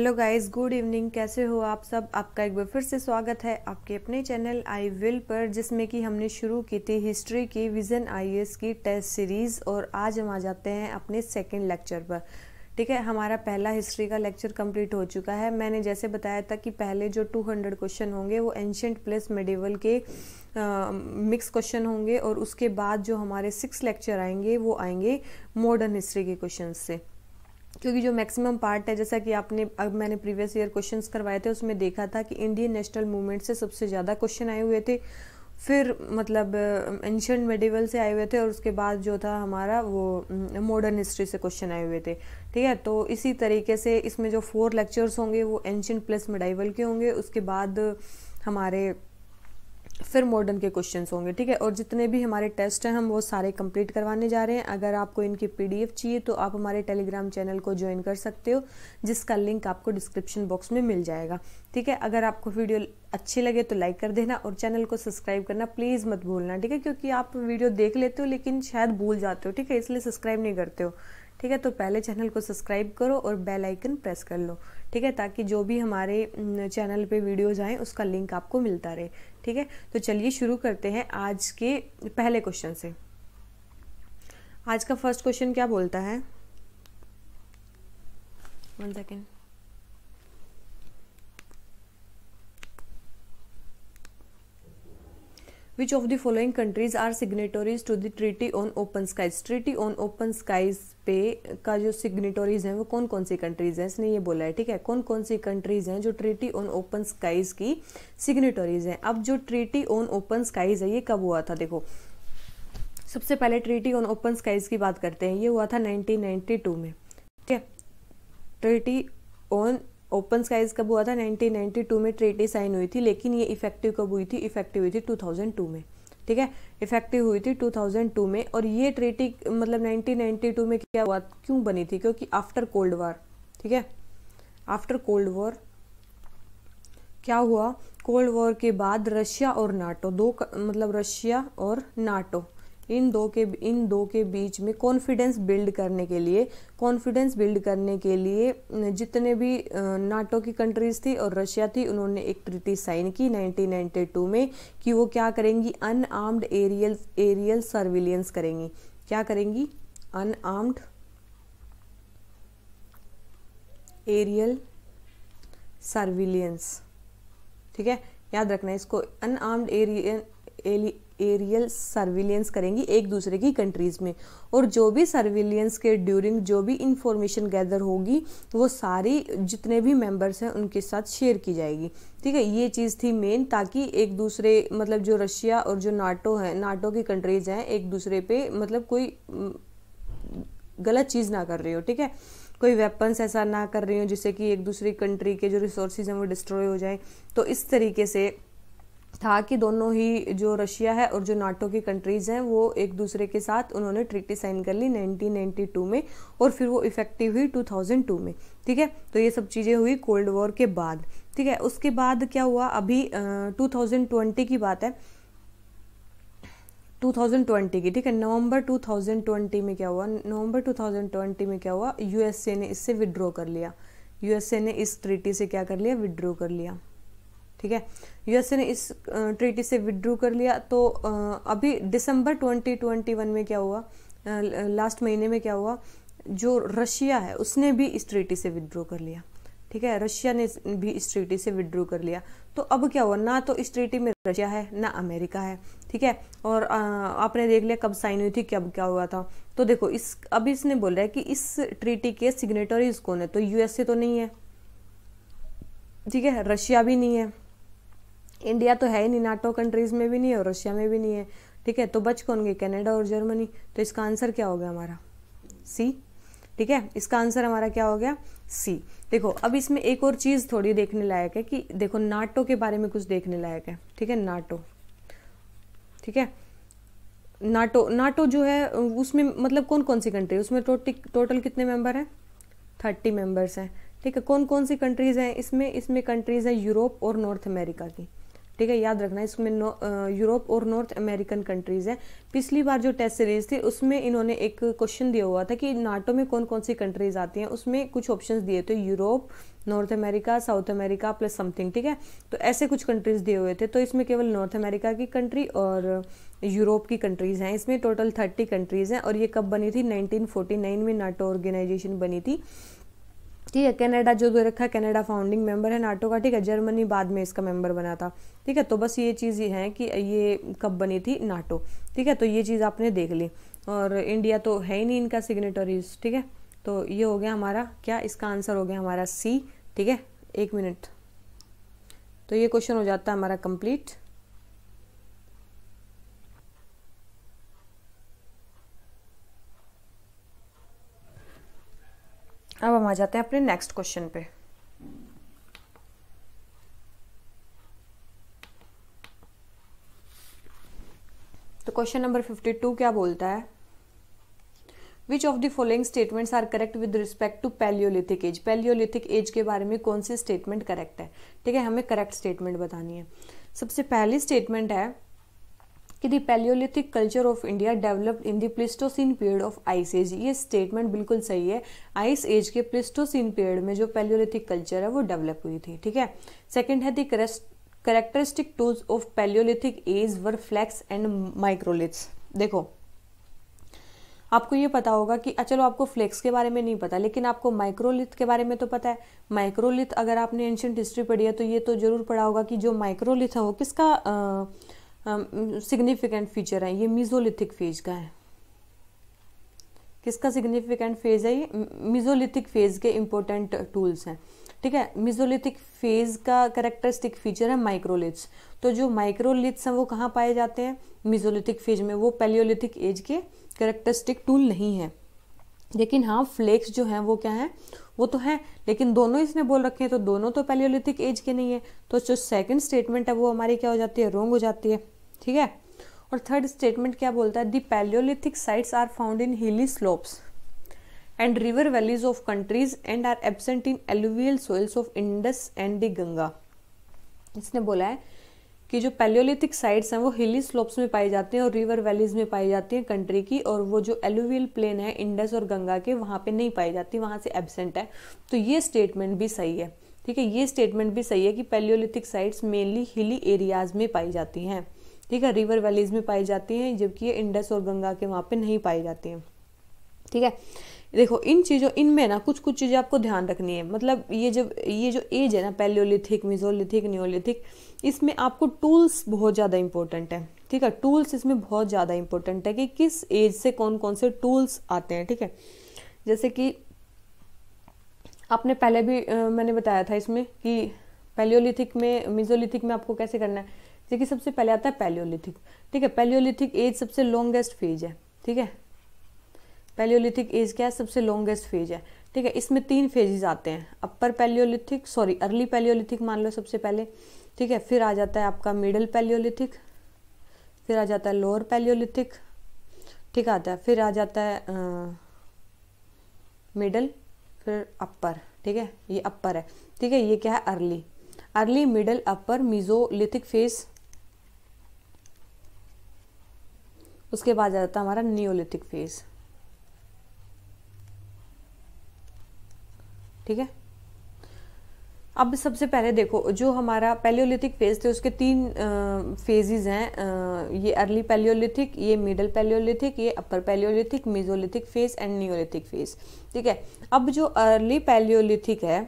Hello guys good evening कैसे हो आप सब आपका एक बार फिर से स्वागत है आपके अपने चैनल आई विल पर जिसमें कि हमने शुरू की थी हिस्ट्री की विजन आईएएस की टेस्ट सीरीज़ और आज हम आ जाते हैं अपने सेकंड लेक्चर पर ठीक है हमारा पहला हिस्ट्री का लेक्चर कंप्लीट हो चुका है मैंने जैसे बताया था कि पहले जो 200 क्वेश्चन होंगे वो एंशंट प्लस मेडिवल के मिक्स uh, क्वेश्चन होंगे और उसके बाद जो हमारे सिक्स लेक्चर आएंगे वो आएंगे मॉडर्न हिस्ट्री के क्वेश्चन से क्योंकि जो मैक्सिमम पार्ट है जैसा कि आपने अब मैंने प्रीवियस ईयर क्वेश्चंस करवाए थे उसमें देखा था कि इंडियन नेशनल मूवमेंट से सबसे ज़्यादा क्वेश्चन आए हुए थे फिर मतलब एंशंट मेडिवल से आए हुए थे और उसके बाद जो था हमारा वो मॉडर्न mm, हिस्ट्री से क्वेश्चन आए हुए थे ठीक है तो इसी तरीके से इसमें जो फोर लेक्चर्स होंगे वो एंशंट प्लस मेडाइवल के होंगे उसके बाद हमारे फिर मॉडर्न के क्वेश्चन होंगे ठीक है और जितने भी हमारे टेस्ट हैं हम वो सारे कंप्लीट करवाने जा रहे हैं अगर आपको इनकी पीडीएफ चाहिए तो आप हमारे टेलीग्राम चैनल को ज्वाइन कर सकते हो जिसका लिंक आपको डिस्क्रिप्शन बॉक्स में मिल जाएगा ठीक है अगर आपको वीडियो अच्छी लगे तो लाइक कर देना और चैनल को सब्सक्राइब करना प्लीज़ मत भूलना ठीक है क्योंकि आप वीडियो देख लेते हो लेकिन शायद भूल जाते हो ठीक है इसलिए सब्सक्राइब नहीं करते हो ठीक है तो पहले चैनल को सब्सक्राइब करो और बेल आइकन प्रेस कर लो ठीक है ताकि जो भी हमारे चैनल पे वीडियोज़ आएँ उसका लिंक आपको मिलता रहे ठीक है तो चलिए शुरू करते हैं आज के पहले क्वेश्चन से आज का फर्स्ट क्वेश्चन क्या बोलता है one second which of the following countries are signatories to the treaty on open skies treaty on open skies पे का जो सिग्नेटोरीज हैं वो कौन कौन सी कंट्रीज हैं इसने ये बोला है ठीक है कौन कौन सी कंट्रीज हैं जो ट्रीटी ऑन ओपन स्काइज की सिग्नेटोरीज हैं अब जो ट्रीटी ऑन ओपन स्काइज है ये कब हुआ था देखो सबसे पहले ट्रीटी ऑन ओपन स्काइज की बात करते हैं ये हुआ था 1992 में ठीक है ट्रीटी ऑन ओपन स्काइज कब हुआ था 1992 में ट्रेटी साइन हुई थी लेकिन ये इफेक्टिव कब हुई थी इफेक्टिव हुई थी 2002 में ठीक है इफेक्टिव हुई थी 2002 में और ये ट्रेटी मतलब 1992 में क्या हुआ क्यों बनी थी क्योंकि आफ्टर कोल्ड वॉर ठीक है आफ्टर कोल्ड वॉर क्या हुआ कोल्ड वॉर के बाद रशिया और नाटो दो मतलब रशिया और नाटो इन दो के इन दो के बीच में कॉन्फिडेंस बिल्ड करने के लिए कॉन्फिडेंस बिल्ड करने के लिए जितने भी नाटो की कंट्रीज़ थी और रशिया थी उन्होंने एक ट्रिटी साइन की 1992 में कि वो क्या करेंगी अनआर्म्ड एरियल एरियल सर्विलियंस करेंगी क्या करेंगी अनआर्म्ड एरियल सर्विलियंस ठीक है याद रखना इसको अनआर्म्ड एरियल एरियल सर्विलियंस करेंगी एक दूसरे की कंट्रीज़ में और जो भी सर्विलियंस के ड्यूरिंग जो भी इंफॉर्मेशन गैदर होगी वो सारी जितने भी मेंबर्स हैं उनके साथ शेयर की जाएगी ठीक है ये चीज़ थी मेन ताकि एक दूसरे मतलब जो रशिया और जो नाटो है नाटो की कंट्रीज़ हैं एक दूसरे पे मतलब कोई हम्म, गलत चीज़ ना कर रही हो ठीक है कोई वेपन्स ऐसा ना कर रही हो जिससे कि एक दूसरी कंट्री के जो रिसोर्सेज हैं वो डिस्ट्रॉय हो जाए तो इस तरीके से था कि दोनों ही जो रशिया है और जो नाटो की कंट्रीज़ हैं वो एक दूसरे के साथ उन्होंने ट्रीटी साइन कर ली 1992 में और फिर वो इफ़ेक्टिव हुई 2002 में ठीक है तो ये सब चीज़ें हुई कोल्ड वॉर के बाद ठीक है उसके बाद क्या हुआ अभी टू 2020 की बात है 2020 की ठीक है नवंबर 2020 में क्या हुआ नवंबर 2020 में क्या हुआ यूएसए ने इससे विड्रॉ कर लिया यूएसए ने इस ट्रीटी से क्या कर लिया विड्रॉ कर लिया ठीक है यूएसए ने इस ट्रीटी से विड्रू कर लिया तो अभी दिसंबर 2021 में क्या हुआ लास्ट महीने में क्या हुआ जो रशिया है उसने भी इस ट्रीटी से विदड्रो कर लिया ठीक है रशिया ने भी इस ट्रीटी से विदड्रो कर लिया तो अब क्या हुआ ना तो इस ट्रीटी में रशिया है ना अमेरिका है ठीक है और आपने देख लिया कब साइन हुई थी कब क्या हुआ था तो देखो इस अब इसने बोल रहा है कि इस ट्रीटी के सिग्नेटरीज कौन है तो यूएसए तो नहीं है ठीक है रशिया भी नहीं है इंडिया तो है ही नहीं नाटो कंट्रीज़ में भी नहीं है रशिया में भी नहीं है ठीक है तो बच कौन गई कैनेडा और जर्मनी तो इसका आंसर क्या हो गया हमारा सी ठीक है इसका आंसर हमारा क्या हो गया सी देखो अब इसमें एक और चीज़ थोड़ी देखने लायक है कि देखो नाटो के बारे में कुछ देखने लायक है ठीक है नाटो ठीक है नाटो नाटो जो है उसमें मतलब कौन कौन सी कंट्री उसमें टोटल टोटल कितने मेंबर हैं थर्टी मेंबर्स हैं ठीक है कौन कौन सी कंट्रीज़ हैं इसमें इसमें कंट्रीज़ हैं यूरोप और नॉर्थ अमेरिका की ठीक है याद रखना इसमें यूरोप और नॉर्थ अमेरिकन कंट्रीज़ हैं पिछली बार जो टेस्ट सीरीज थी उसमें इन्होंने एक क्वेश्चन दिया हुआ था कि नाटो में कौन कौन सी कंट्रीज़ आती हैं उसमें कुछ ऑप्शन दिए थे Europe North America South America plus something ठीक है तो ऐसे कुछ कंट्रीज़ दिए हुए थे तो इसमें केवल नॉर्थ अमेरिका की कंट्री और यूरोप की कंट्रीज़ हैं इसमें टोटल थर्टी कंट्रीज़ हैं और ये कब बनी थी 1949 में नाटो ऑर्गेनाइजेशन बनी थी ठीक है कनाडा जो दे रखा है कनाडा फाउंडिंग मेंबर है नाटो का ठीक है जर्मनी बाद में इसका मेंबर बना था ठीक है तो बस ये चीज़ ये है कि ये कब बनी थी नाटो ठीक है तो ये चीज़ आपने देख ली और इंडिया तो है ही नहीं इनका सिग्नेटरीज ठीक है तो ये हो गया हमारा क्या इसका आंसर हो गया हमारा सी ठीक है एक मिनट तो ये क्वेश्चन हो जाता है हमारा कंप्लीट अब हम आ जाते हैं अपने नेक्स्ट क्वेश्चन पे तो क्वेश्चन नंबर फिफ्टी टू क्या बोलता है which of the following statements are correct with respect to palaeolithic age palaeolithic age के बारे में कौन सी स्टेटमेंट करेक्ट है ठीक है हमें करेक्ट स्टेटमेंट बतानी है सबसे पहली स्टेटमेंट है कि the palaeolithic culture of India developed in the Pleistocene period of ice age ये स्टेटमेंट बिल्कुल सही है आइस एज के प्लिस्टोसिन पीरियड में जो पैलियोलिथिक कल्चर है वो डेवलप हुई थी ठीक है सेकेंड है characteristic tools of palaeolithic age were flakes and microliths देखो आपको ये पता होगा कि अच्छा, चलो आपको फ्लेक्स के बारे में नहीं पता लेकिन आपको माइक्रोलिथ के बारे में तो पता है माइक्रोलिथ अगर आपने एंशंट हिस्ट्री पढ़ी है तो ये तो जरूर पढ़ा होगा कि जो माइक्रोलिथ है वो किसका आ, सिग्निफिकेंट फीचर है ये मिजोलिथिक फेज का है किसका सिग्निफिकेंट फेज है ये मिजोलिथिक फेज के इम्पोर्टेंट टूल्स हैं ठीक है मिजोलिथिक फेज का करेक्टरिस्टिक फीचर है माइक्रोलिथ्स तो जो माइक्रोलिथ्स हैं वो कहाँ पाए जाते हैं मिजोलिथिक फेज में वो पेलियोलिथिक एज के करेक्टरिस्टिक टूल नहीं है लेकिन हाँ फ्लेक्स जो हैं वो क्या हैं वो तो हैं लेकिन दोनों इसने बोल रखे हैं तो दोनों तो पैलियोलिथिक एज के नहीं है तो जो सेकंड स्टेटमेंट है वो हमारी क्या हो जाती है रोंग हो जाती है ठीक है और थर्ड स्टेटमेंट क्या बोलता है the palaeolithic sites are found in hilly slopes and river valleys of countries and are absent in alluvial soils of Indus and the Ganga इसने बोला है कि जो पैलियोलिथिक साइट्स हैं वो हिली स्लोप्स में पाई जाती हैं और रिवर वैलीज में पाई जाती हैं कंट्री की और वो जो एलुवियल प्लेन है इंडस और गंगा के वहाँ पे नहीं पाई जाती वहाँ से एबसेंट है तो ये स्टेटमेंट भी सही है ठीक है ये स्टेटमेंट भी सही है कि palaeolithic sites mainly hilly areas में पाई जाती हैं ठीक है रिवर वैलीज में पाई जाती हैं जबकि ये इंडस और गंगा के वहाँ पे नहीं पाई जाती हैं ठीक है देखो इन चीज़ों इनमें ना कुछ कुछ चीज़ें आपको ध्यान रखनी है मतलब ये जब ये जो एज है ना पैलियोलिथिक मिजोलिथिक न्योलिथिक इसमें आपको टूल्स बहुत ज़्यादा इंपॉर्टेंट है ठीक है टूल्स इसमें बहुत ज़्यादा इंपॉर्टेंट है कि किस एज से कौन कौन से टूल्स आते हैं ठीक है जैसे कि आपने पहले भी आ, मैंने बताया था इसमें कि पैलियोलिथिक में मिजोलिथिक में आपको कैसे करना है जैसे कि सबसे पहले आता है पैलियोलिथिक ठीक है पैलियोलिथिक एज सबसे लॉन्गेस्ट फेज है ठीक है पैलियोलिथिक एज क्या है सबसे लॉन्गेस्ट फेज है ठीक है इसमें तीन फेजेस आते हैं upper palaeolithic sorry early palaeolithic मान लो सबसे पहले ठीक है फिर आ जाता है आपका मिडल पैलियोलिथिक फिर आ जाता है लोअर पैलियोलिथिक ठीक आता है फिर आ जाता है मिडल फिर अपर ठीक है ये अपर है ठीक है ये क्या है early early middle upper Mesolithic phase उसके बाद आ जाता है हमारा नियोलिथिक फेज़ ठीक है अब सबसे पहले देखो जो हमारा पैलियोलिथिक फेज थे उसके तीन फेजेस हैं ये अर्ली पैलियोलिथिक ये मिडल पैलियोलिथिक ये upper palaeolithic Mesolithic phase and Neolithic phase ठीक है अब जो अर्ली पैलियोलिथिक है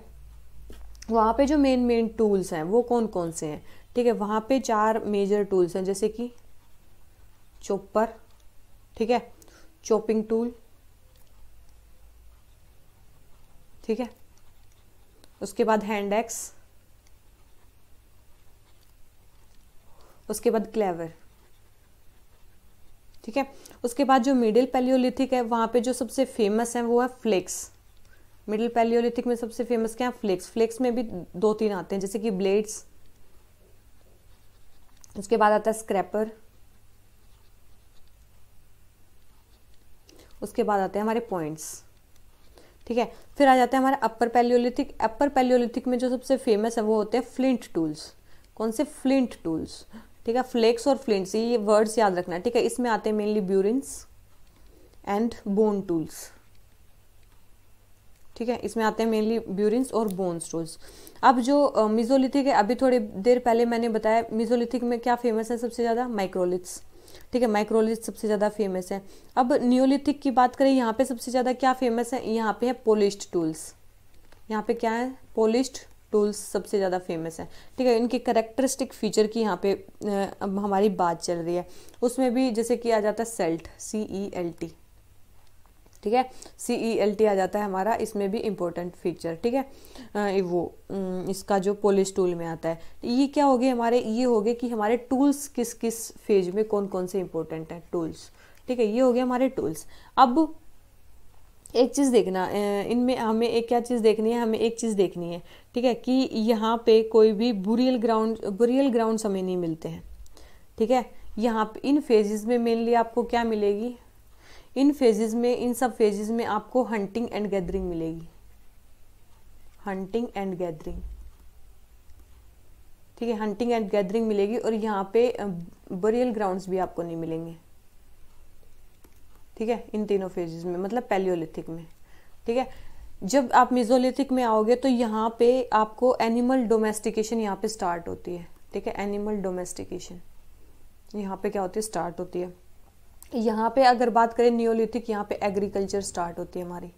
वहाँ पे जो मेन मेन टूल्स हैं वो कौन कौन से हैं ठीक है वहाँ पे चार मेजर टूल्स हैं जैसे कि चोपर ठीक है चोपिंग टूल ठीक है उसके बाद हैंड एक्स उसके बाद क्लेवर ठीक है उसके बाद जो मिडिल पैलियोलिथिक है वहां पे जो सबसे फेमस है वो है फ्लेक्स मिडिल पैलियोलिथिक में सबसे फेमस क्या है फ्लेक्स फ्लेक्स में भी दो तीन आते हैं जैसे कि ब्लेड्स उसके बाद आता है स्क्रैपर उसके बाद आते हैं हमारे पॉइंट्स ठीक है फिर आ जाते हैं हमारे अपर पैलियोलिथिक अपर पैलियोलिथिक में जो सबसे फेमस है वो होते हैं फ्लिंट टूल्स कौन से फ्लिंट टूल्स ठीक है फ्लेक्स और फ्लिंट्स ये वर्ड्स याद रखना ठीक है इसमें आते हैं mainly burins and bone tools ठीक है इसमें आते हैं मेनली ब्यूरिंस और बोन टूल्स अब जो मिजोलिथिक है अभी थोड़ी देर पहले मैंने बताया मिजोलिथिक में क्या फेमस है सबसे ज़्यादा माइक्रोलिथ्स ठीक है माइक्रोलिथ सबसे ज़्यादा फेमस है अब न्योलिथिक की बात करें यहाँ पे सबसे ज़्यादा क्या फेमस है यहाँ पे है पोलिश्ड टूल्स यहाँ पे क्या है पोलिश्ड टूल्स सबसे ज़्यादा फेमस हैं ठीक है इनके करेक्टरिस्टिक फीचर की यहाँ पे अब हमारी बात चल रही है उसमें भी जैसे किया जाता है celt C E L T ठीक है सी ई एल टी आ जाता है हमारा इसमें भी इम्पोर्टेंट फीचर ठीक है वो इसका जो पोलिस टूल में आता है तो ये क्या हो गए हमारे ये हो गए कि हमारे टूल्स किस किस फेज में कौन कौन से इम्पोर्टेंट हैं टूल्स ठीक है ये हो गए हमारे टूल्स अब एक चीज़ देखना इनमें हमें एक क्या चीज़ देखनी है हमें एक चीज़ देखनी है ठीक है कि यहाँ पे कोई भी बुरियल ग्राउंड बुरियल ग्राउंड हमें नहीं मिलते हैं ठीक है यहाँ पे इन फेजेस में मेनली आपको क्या मिलेगी इन फेजेस में इन सब फेजेस में आपको हंटिंग एंड गैदरिंग मिलेगी हंटिंग एंड गैदरिंग ठीक है हंटिंग एंड गैदरिंग मिलेगी और यहाँ पे बरियल ग्राउंड्स भी आपको नहीं मिलेंगे ठीक है इन तीनों फेजेस में मतलब पैलियोलिथिक में ठीक है जब आप मिजोलिथिक में आओगे तो यहाँ पे आपको एनिमल डोमेस्टिकेशन यहाँ पे स्टार्ट होती है ठीक है एनिमल डोमेस्टिकेशन यहाँ पे क्या होती है स्टार्ट होती है यहाँ पे अगर बात करें न्योलिथिक यहाँ पे एग्रीकल्चर स्टार्ट होती है हमारी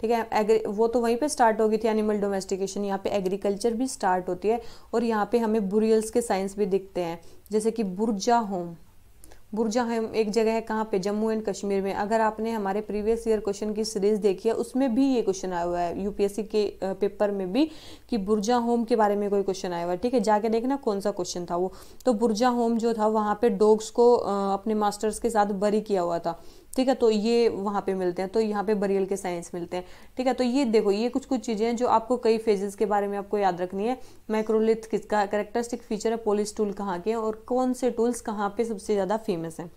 ठीक है एग्री वो तो वहीं पे स्टार्ट होगी थी एनिमल डोमेस्टिकेशन यहाँ पे एग्रीकल्चर भी स्टार्ट होती है और यहाँ पे हमें बुरियल्स के साइंस भी दिखते हैं जैसे कि बुर्जा होम बुरजा है एक जगह है कहाँ पे जम्मू एंड कश्मीर में अगर आपने हमारे प्रीवियस ईयर क्वेश्चन की सीरीज देखी है उसमें भी ये क्वेश्चन आया हुआ है यूपीएससी के पेपर में भी कि बुरजा होम के बारे में कोई क्वेश्चन आया हुआ है ठीक है जाके देखना कौन सा क्वेश्चन था वो तो बुरजा होम जो था वहाँ पे डॉग्स को अपने मास्टर्स के साथ बरी किया हुआ था ठीक है तो ये वहाँ पे मिलते हैं तो यहाँ पे बरियल के साइंस मिलते हैं ठीक है तो ये देखो ये कुछ कुछ चीज़ें हैं जो आपको कई फेजेस के बारे में आपको याद रखनी है माइक्रोलिथ किसका करेक्टरिस्टिक फीचर है पोलिस टूल कहाँ के हैं और कौन से टूल्स कहाँ पे सबसे ज़्यादा फेमस हैं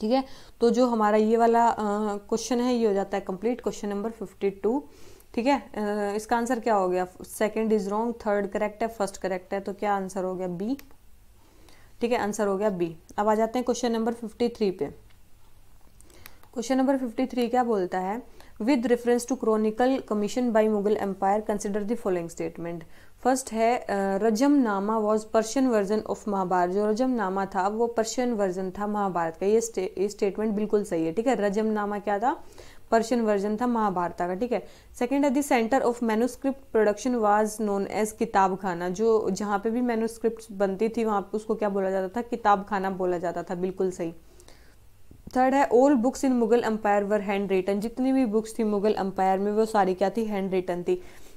ठीक है तो जो हमारा ये वाला क्वेश्चन है ये हो जाता है complete question number fifty two ठीक है इसका आंसर क्या हो गया second is wrong third correct है फर्स्ट करेक्ट है तो क्या आंसर हो गया बी ठीक है आंसर हो गया बी अब आ जाते हैं क्वेश्चन नंबर फिफ्टी थ्री पे क्वेश्चन नंबर फिफ्टी थ्री क्या बोलता है with reference to chronicle commission by Mughal empire consider the following statement first है Razmnama was Persian version of Mahabharat जो रजम नामा था वो पर्शियन वर्जन था महाभारत का ये स्टेटमेंट बिल्कुल सही है ठीक है रजम नामा क्या था पर्शियन वर्जन था महाभारत का ठीक है सेकेंड है देंटर centre of manuscript production was known as Kitabkhana जो जहाँ पे भी मेनुस्क्रिप्ट बनती थी वहाँ पे उसको क्या बोला जाता था किताब खाना बोला जाता था बिल्कुल सही थर्ड है all books in Mughal empire were hand written जितनी भी बुक्स थी मुगल अम्पायर में वो सारी क्या थी हैंड रिटन थी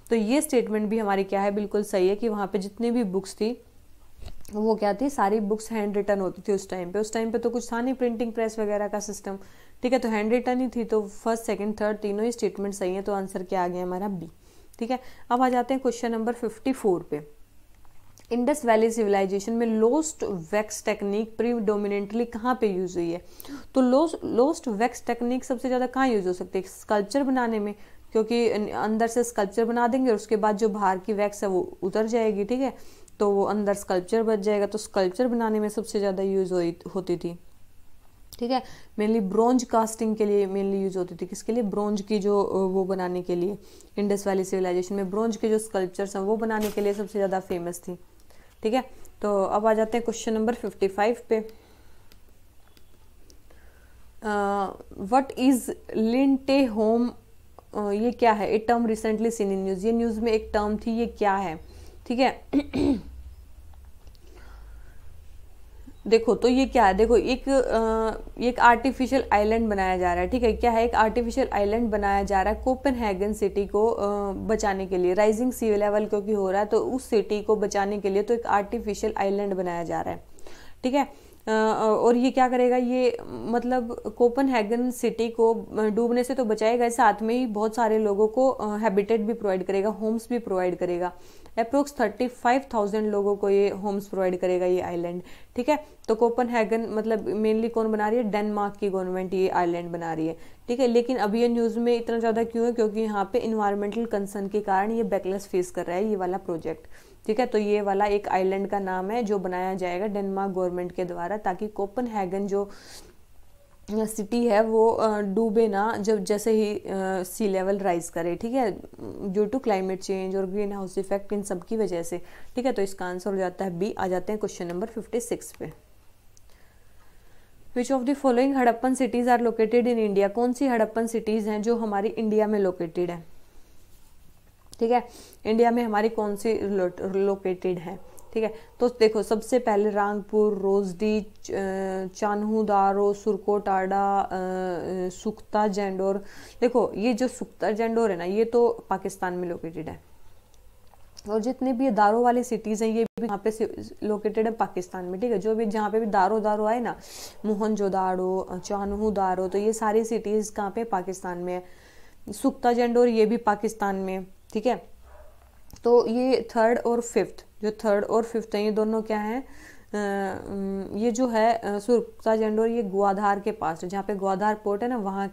तो ये स्टेटमेंट भी हमारी क्या है बिल्कुल सही है कि वहाँ पे जितनी भी बुक्स थी वो क्या थी सारी बुक्स हैंड रिटन होती थी उस टाइम पे उस टाइम पे तो कुछ था नहीं प्रिंटिंग प्रेस वगैरह का सिस्टम ठीक है तो हैंड रिटन ही थी तो फर्स्ट सेकंड थर्ड तीनों ही स्टेटमेंट सही है तो आंसर क्या आ गया हमारा बी ठीक है अब आ जाते हैं क्वेश्चन नंबर फिफ्टी फोर पे इंडस वैली सिविलाइजेशन में लोस्ट वैक्स टेक्निक प्रीडोमिनेंटली कहाँ पे यूज़ हुई है तो लोस्ट लोस्ट वैक्स टेक्निक सबसे ज़्यादा कहाँ यूज़ हो सकती है स्कल्पचर बनाने में क्योंकि अं, अंदर से स्कल्पचर बना देंगे और उसके बाद जो बाहर की वैक्स है वो उतर जाएगी ठीक है तो वो अंदर स्कल्पचर बच जाएगा तो स्कल्पचर बनाने में सबसे ज़्यादा यूज़ होती थी ठीक है मेनली ब्रॉन्ज कास्टिंग के लिए मेनली यूज होती थी किसके लिए ब्रॉन्ज की जो वो बनाने के लिए इंडस वैली सिविलाइजेशन में ब्रॉन्ज के जो स्कल्पचर्स हैं वो बनाने के लिए सबसे ज़्यादा फेमस थी ठीक है तो अब आ जाते हैं क्वेश्चन नंबर फिफ्टी फाइव पे वट इज लिंटे होम ये क्या है a term recently seen in news ये न्यूज़ में एक टर्म थी ये क्या है ठीक है देखो तो ये क्या है देखो एक आ, एक आर्टिफिशियल आइलैंड बनाया जा रहा है ठीक है क्या है एक आर्टिफिशियल आइलैंड बनाया जा रहा है हैगन सिटी को आ, बचाने के लिए राइजिंग सी लेवल क्योंकि हो रहा है तो उस सिटी को बचाने के लिए तो एक आर्टिफिशियल आइलैंड बनाया जा रहा है ठीक है और ये क्या करेगा ये मतलब कोपन हैगन सिटी को डूबने से तो बचाएगा साथ में ही बहुत सारे लोगों को हैबिटेट भी प्रोवाइड करेगा होम्स भी प्रोवाइड करेगा अप्रोक्स थर्टी फाइव थाउजेंड लोगों को ये होम्स प्रोवाइड करेगा ये आइलैंड ठीक है तो कोपन हैगन मतलब मेनली कौन बना रही है डेनमार्क की गवर्नमेंट ये आइलैंड बना रही है ठीक है लेकिन अभी ये न्यूज़ में इतना ज़्यादा क्यों है क्योंकि यहाँ पे इन्वायरमेंटल कंसर्न के कारण ये बैकलेस फेस कर रहा है ये वाला प्रोजेक्ट ठीक है तो ये वाला एक आइलैंड का नाम है जो बनाया जाएगा डेनमार्क गवर्नमेंट के द्वारा ताकि हैगन जो सिटी है वो डूबे ना जब जैसे ही सी लेवल राइज करे ठीक है ड्यू टू क्लाइमेट चेंज और ग्रीन हाउस इफेक्ट इन सब की वजह से ठीक है तो इसका आंसर हो जाता है बी आ जाते हैं क्वेश्चन नंबर फिफ्टी सिक्स पे which of the following Harappan cities are located in India कौन सी हड़प्पन सिटीज़ हैं जो हमारी इंडिया में लोकेटेड है ठीक है इंडिया में हमारी कौन सी लोकेटेड है ठीक है तो देखो सबसे पहले रांगपुर रोजडी चानहू दारो सुरकोटाडा सुक्ता जेंडोर देखो ये जो सुक्ता जेंडोर है ना ये तो पाकिस्तान में लोकेटेड है और जितने भी दारो वाली सिटीज़ हैं ये भी यहाँ पे लोकेटेड है पाकिस्तान में ठीक है जो भी जहाँ पे भी दारो दारो आए ना मोहन चानहू दारो तो ये सारी सिटीज़ कहाँ पे पाकिस्तान में है सुक्ता जेंडोर ये भी पाकिस्तान में ठीक है तो ये थर्ड और फिफ्थ जो थर्ड और फिफ्थ है ये दोनों क्या हैं ये जो है सुरक्षा जेंडोर ये ग्वाधार के पास है जहाँ पे ग्वाधार पोर्ट है ना वहाँ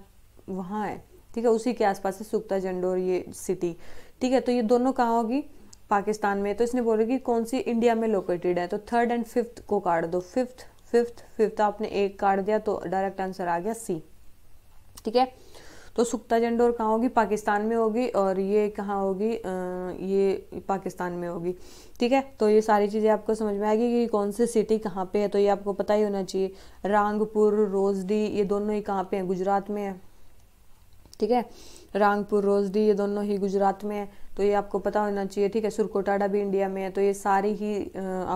वहाँ है ठीक है उसी के आसपास है सुक्ता जंडोर ये सिटी ठीक है तो ये दोनों कहाँ होगी पाकिस्तान में तो इसने बोला कि कौन सी इंडिया में लोकेटेड है तो थर्ड एंड फिफ्थ को काट दो फिफ्थ फिफ्थ फिफ्थ आपने एक काट दिया तो डायरेक्ट आंसर आ गया सी ठीक है तो सुक्ता जंडोर कहाँ होगी पाकिस्तान में होगी और ये कहाँ होगी ये पाकिस्तान में होगी ठीक है तो ये सारी चीज़ें आपको समझ में आएगी कि कौन सी सिटी कहाँ पे है तो ये आपको पता ही होना चाहिए रांगपुर रोजडी ये दोनों ही कहाँ पे हैं गुजरात में है ठीक है रांगपुर रोजडी ये दोनों ही गुजरात में है तो ये आपको पता होना चाहिए ठीक है सुरकोटाडा भी इंडिया में है तो ये सारी ही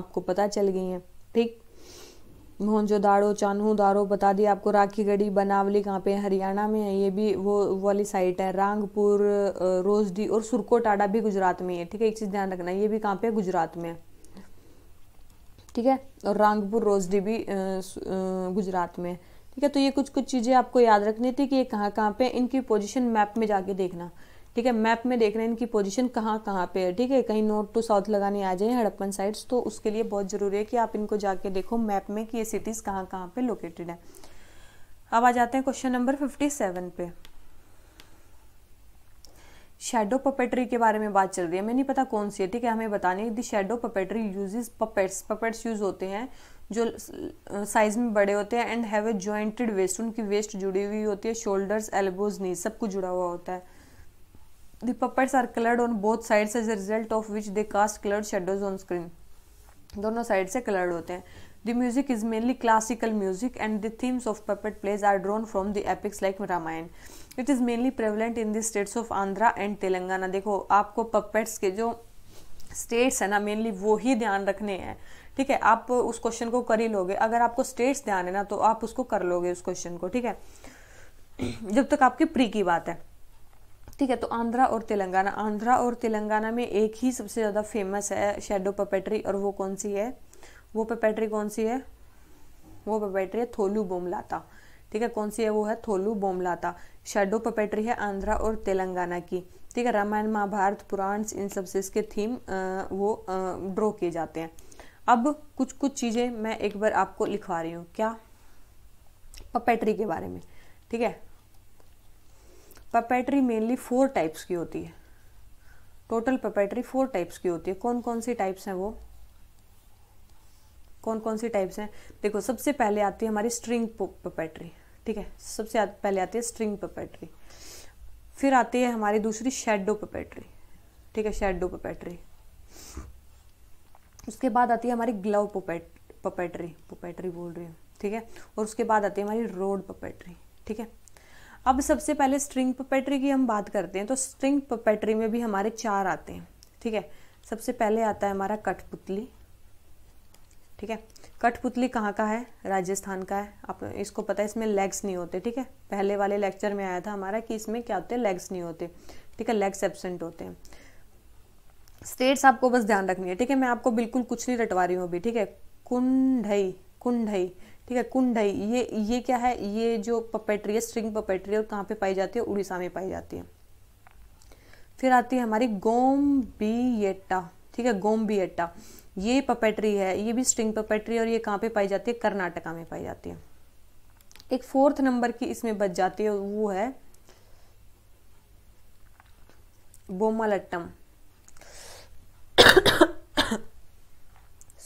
आपको पता चल गई हैं ठीक चानू दारो बता दिया आपको राखी गढ़ी बनावली कहाँ पे हरियाणा में है ये भी वो वाली साइट है रांगपुर रोजडी और सुरकोटाडा भी गुजरात में है ठीक है एक चीज़ ध्यान रखना ये भी कहाँ पे है गुजरात में है ठीक है और रांगपुर रोजडी भी गुजरात में ठीक है तो ये कुछ कुछ चीज़ें आपको याद रखनी थी कि ये कहाँ कहाँ पे इनकी पोजिशन मैप में जाके देखना ठीक है मैप में देख रहे हैं इनकी पोजीशन कहाँ कहाँ पे है ठीक है कहीं नॉर्थ टू साउथ लगाने आ जाए हड़प्पन साइड्स तो उसके लिए बहुत ज़रूरी है कि आप इनको जाके देखो मैप में कि ये सिटीज़ कहाँ कहाँ पे लोकेटेड है अब आ जाते हैं क्वेश्चन नंबर फिफ्टी सेवन पे शेडो पपेट्री के बारे में बात चल रही है मैं नहीं पता कौन सी है ठीक है हमें बताने the shadow puppetry uses puppets puppets use होते हैं जो साइज uh, में बड़े होते हैं and have a jointed waist उनकी वेस्ट जुड़ी हुई होती है शोल्डर्स एल्बोज नी सब कुछ जुड़ा हुआ होता है The puppets are colored on both sides as a result of which they cast colored shadows on screen. दोनों साइड से कलर्ड होते हैं the music is mainly classical music and the themes of puppet plays are drawn from the epics like Ramayan it is mainly prevalent in the states of Andhra and Telangana देखो आपको puppets के जो states है ना mainly वो ही ध्यान रखने हैं ठीक है आप उस क्वेश्चन को कर ही लोगे अगर आपको स्टेट्स ध्यान है ना तो आप उसको कर लोगे उस क्वेश्चन को ठीक है जब तक आपकी प्री की बात है ठीक है तो आंध्रा और तेलंगाना आंध्रा और तेलंगाना में एक ही सबसे ज़्यादा फेमस है शेडो पपेट्री और वो कौन सी है वो पपेट्री कौन सी है वो पपेट्री है थोलू बोमलाता ठीक है कौन सी है वो है थोलू बोमलाता शेडो पपेट्री है आंध्रा और तेलंगाना की ठीक है रामायण महाभारत पुराण इन सबसे इसके थीम वो ड्रॉ किए जाते हैं अब कुछ कुछ चीज़ें मैं एक बार आपको लिखवा रही हूँ क्या पपेट्री के बारे में ठीक है पपेट्री मेनली फोर टाइप्स की होती है टोटल पपेट्री फोर टाइप्स की होती है कौन कौन सी टाइप्स हैं वो कौन कौन सी टाइप्स हैं देखो सबसे पहले आती है हमारी स्ट्रिंग पपेट्री ठीक है सबसे पहले आती है स्ट्रिंग पपेट्री फिर आती है हमारी दूसरी शेडो पपेट्री ठीक है शेडो पपेट्री उसके बाद आती है हमारी ग्लव पपेट पपेट्री पपेट्री बोल रही हूँ ठीक है और उसके बाद आती है हमारी रोड पपेट्री ठीक है अब सबसे पहले स्ट्रिंग पपेट्री की हम बात करते हैं तो स्ट्रिंग पपेट्री में भी हमारे चार आते हैं ठीक है सबसे पहले आता है हमारा कठपुतली ठीक है कठपुतली कहाँ का है राजस्थान का है आप इसको पता है इसमें लेग्स नहीं होते ठीक है पहले वाले लेक्चर में आया था हमारा कि इसमें क्या होते हैं लेग्स नहीं होते ठीक है लेग्स एबसेंट होते हैं स्टेट्स आपको बस ध्यान रखनी है ठीक है मैं आपको बिल्कुल कुछ नहीं रटवा रही हूँ अभी ठीक है कुंडई कुंडई ठीक है कुंडई ये ये क्या है ये जो पपेट्री है स्ट्रिंग पपेट्री और कहाँ पे पाई जाती है उड़ीसा में पाई जाती है फिर आती है हमारी गोम्बियटा ठीक है गोम्बियटा ये पपेट्री है ये भी स्ट्रिंग पपेट्री और ये कहाँ पे पाई जाती है कर्नाटका में पाई जाती है एक फोर्थ नंबर की इसमें बच जाती है वो है बोमालट्टम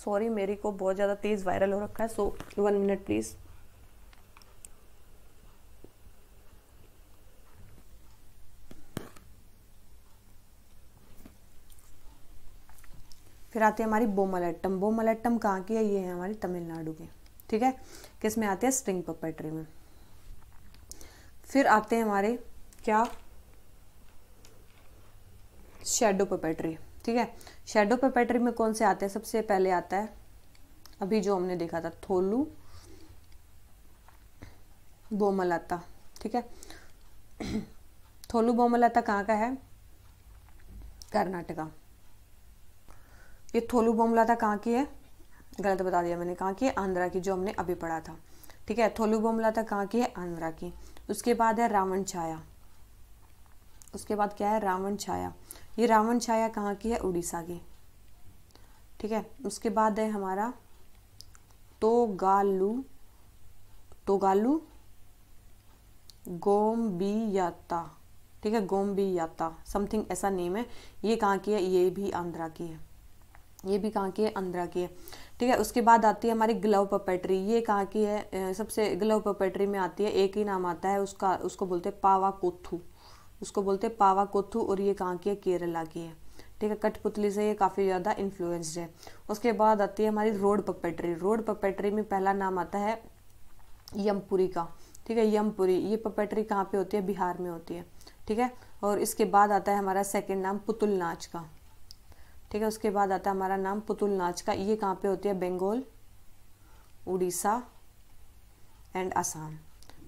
सॉरी मेरी को बहुत ज़्यादा तेज़ वायरल हो रखा है सो वन मिनट प्लीज़ फिर आती है हमारी बोमलट्टम बोमलट्टम कहाँ की है ये है हमारी तमिलनाडु के ठीक है किस में आते हैं स्ट्रिंग पपेट्री में फिर आते हैं हमारे क्या शेडो पपेट्री ठीक है शेडो पेपेटरी में कौन से आते हैं सबसे पहले आता है अभी जो हमने देखा था थोलू बोमलाता ठीक है थोलू बोमलाता कहाँ का है कर्नाटका ये थोलू बोमलाता कहाँ की है गलत बता दिया मैंने कहाँ की है आंध्रा की जो हमने अभी पढ़ा था ठीक है थोलू बोमलाता कहाँ की है आंध्रा की उसके बाद है रावण छाया उसके बाद क्या है रावण छाया ये रावण छाया कहाँ की है उड़ीसा की ठीक है उसके बाद है हमारा तो तो गालू गोम बी याता ठीक है याता समथिंग ऐसा नेम है ये कहाँ की है ये भी आंध्रा की है ये भी कहाँ की है आंध्रा की है ठीक है उसके बाद आती है हमारी ग्लव पपेट्री ये कहाँ की है सबसे ग्लव पपेट्री में आती है एक ही नाम आता है उसका उसको बोलते हैं पावा कोथू उसको बोलते हैं पावा कोथू और ये कहाँ की है केरला की है ठीक है कठपुतली से ये काफ़ी ज़्यादा इन्फ्लुएंस्ड है उसके बाद आती है हमारी रोड पपेट्री रोड पपेट्री में पहला नाम आता है यमपुरी का ठीक है यमपुरी ये पपेट्री कहाँ पे होती है बिहार में होती है ठीक है और इसके बाद आता है हमारा सेकेंड नाम पुतुल नाच का ठीक है उसके बाद आता है हमारा नाम पुतुल नाच का ये कहाँ पे होती है बंगाल उड़ीसा एंड असम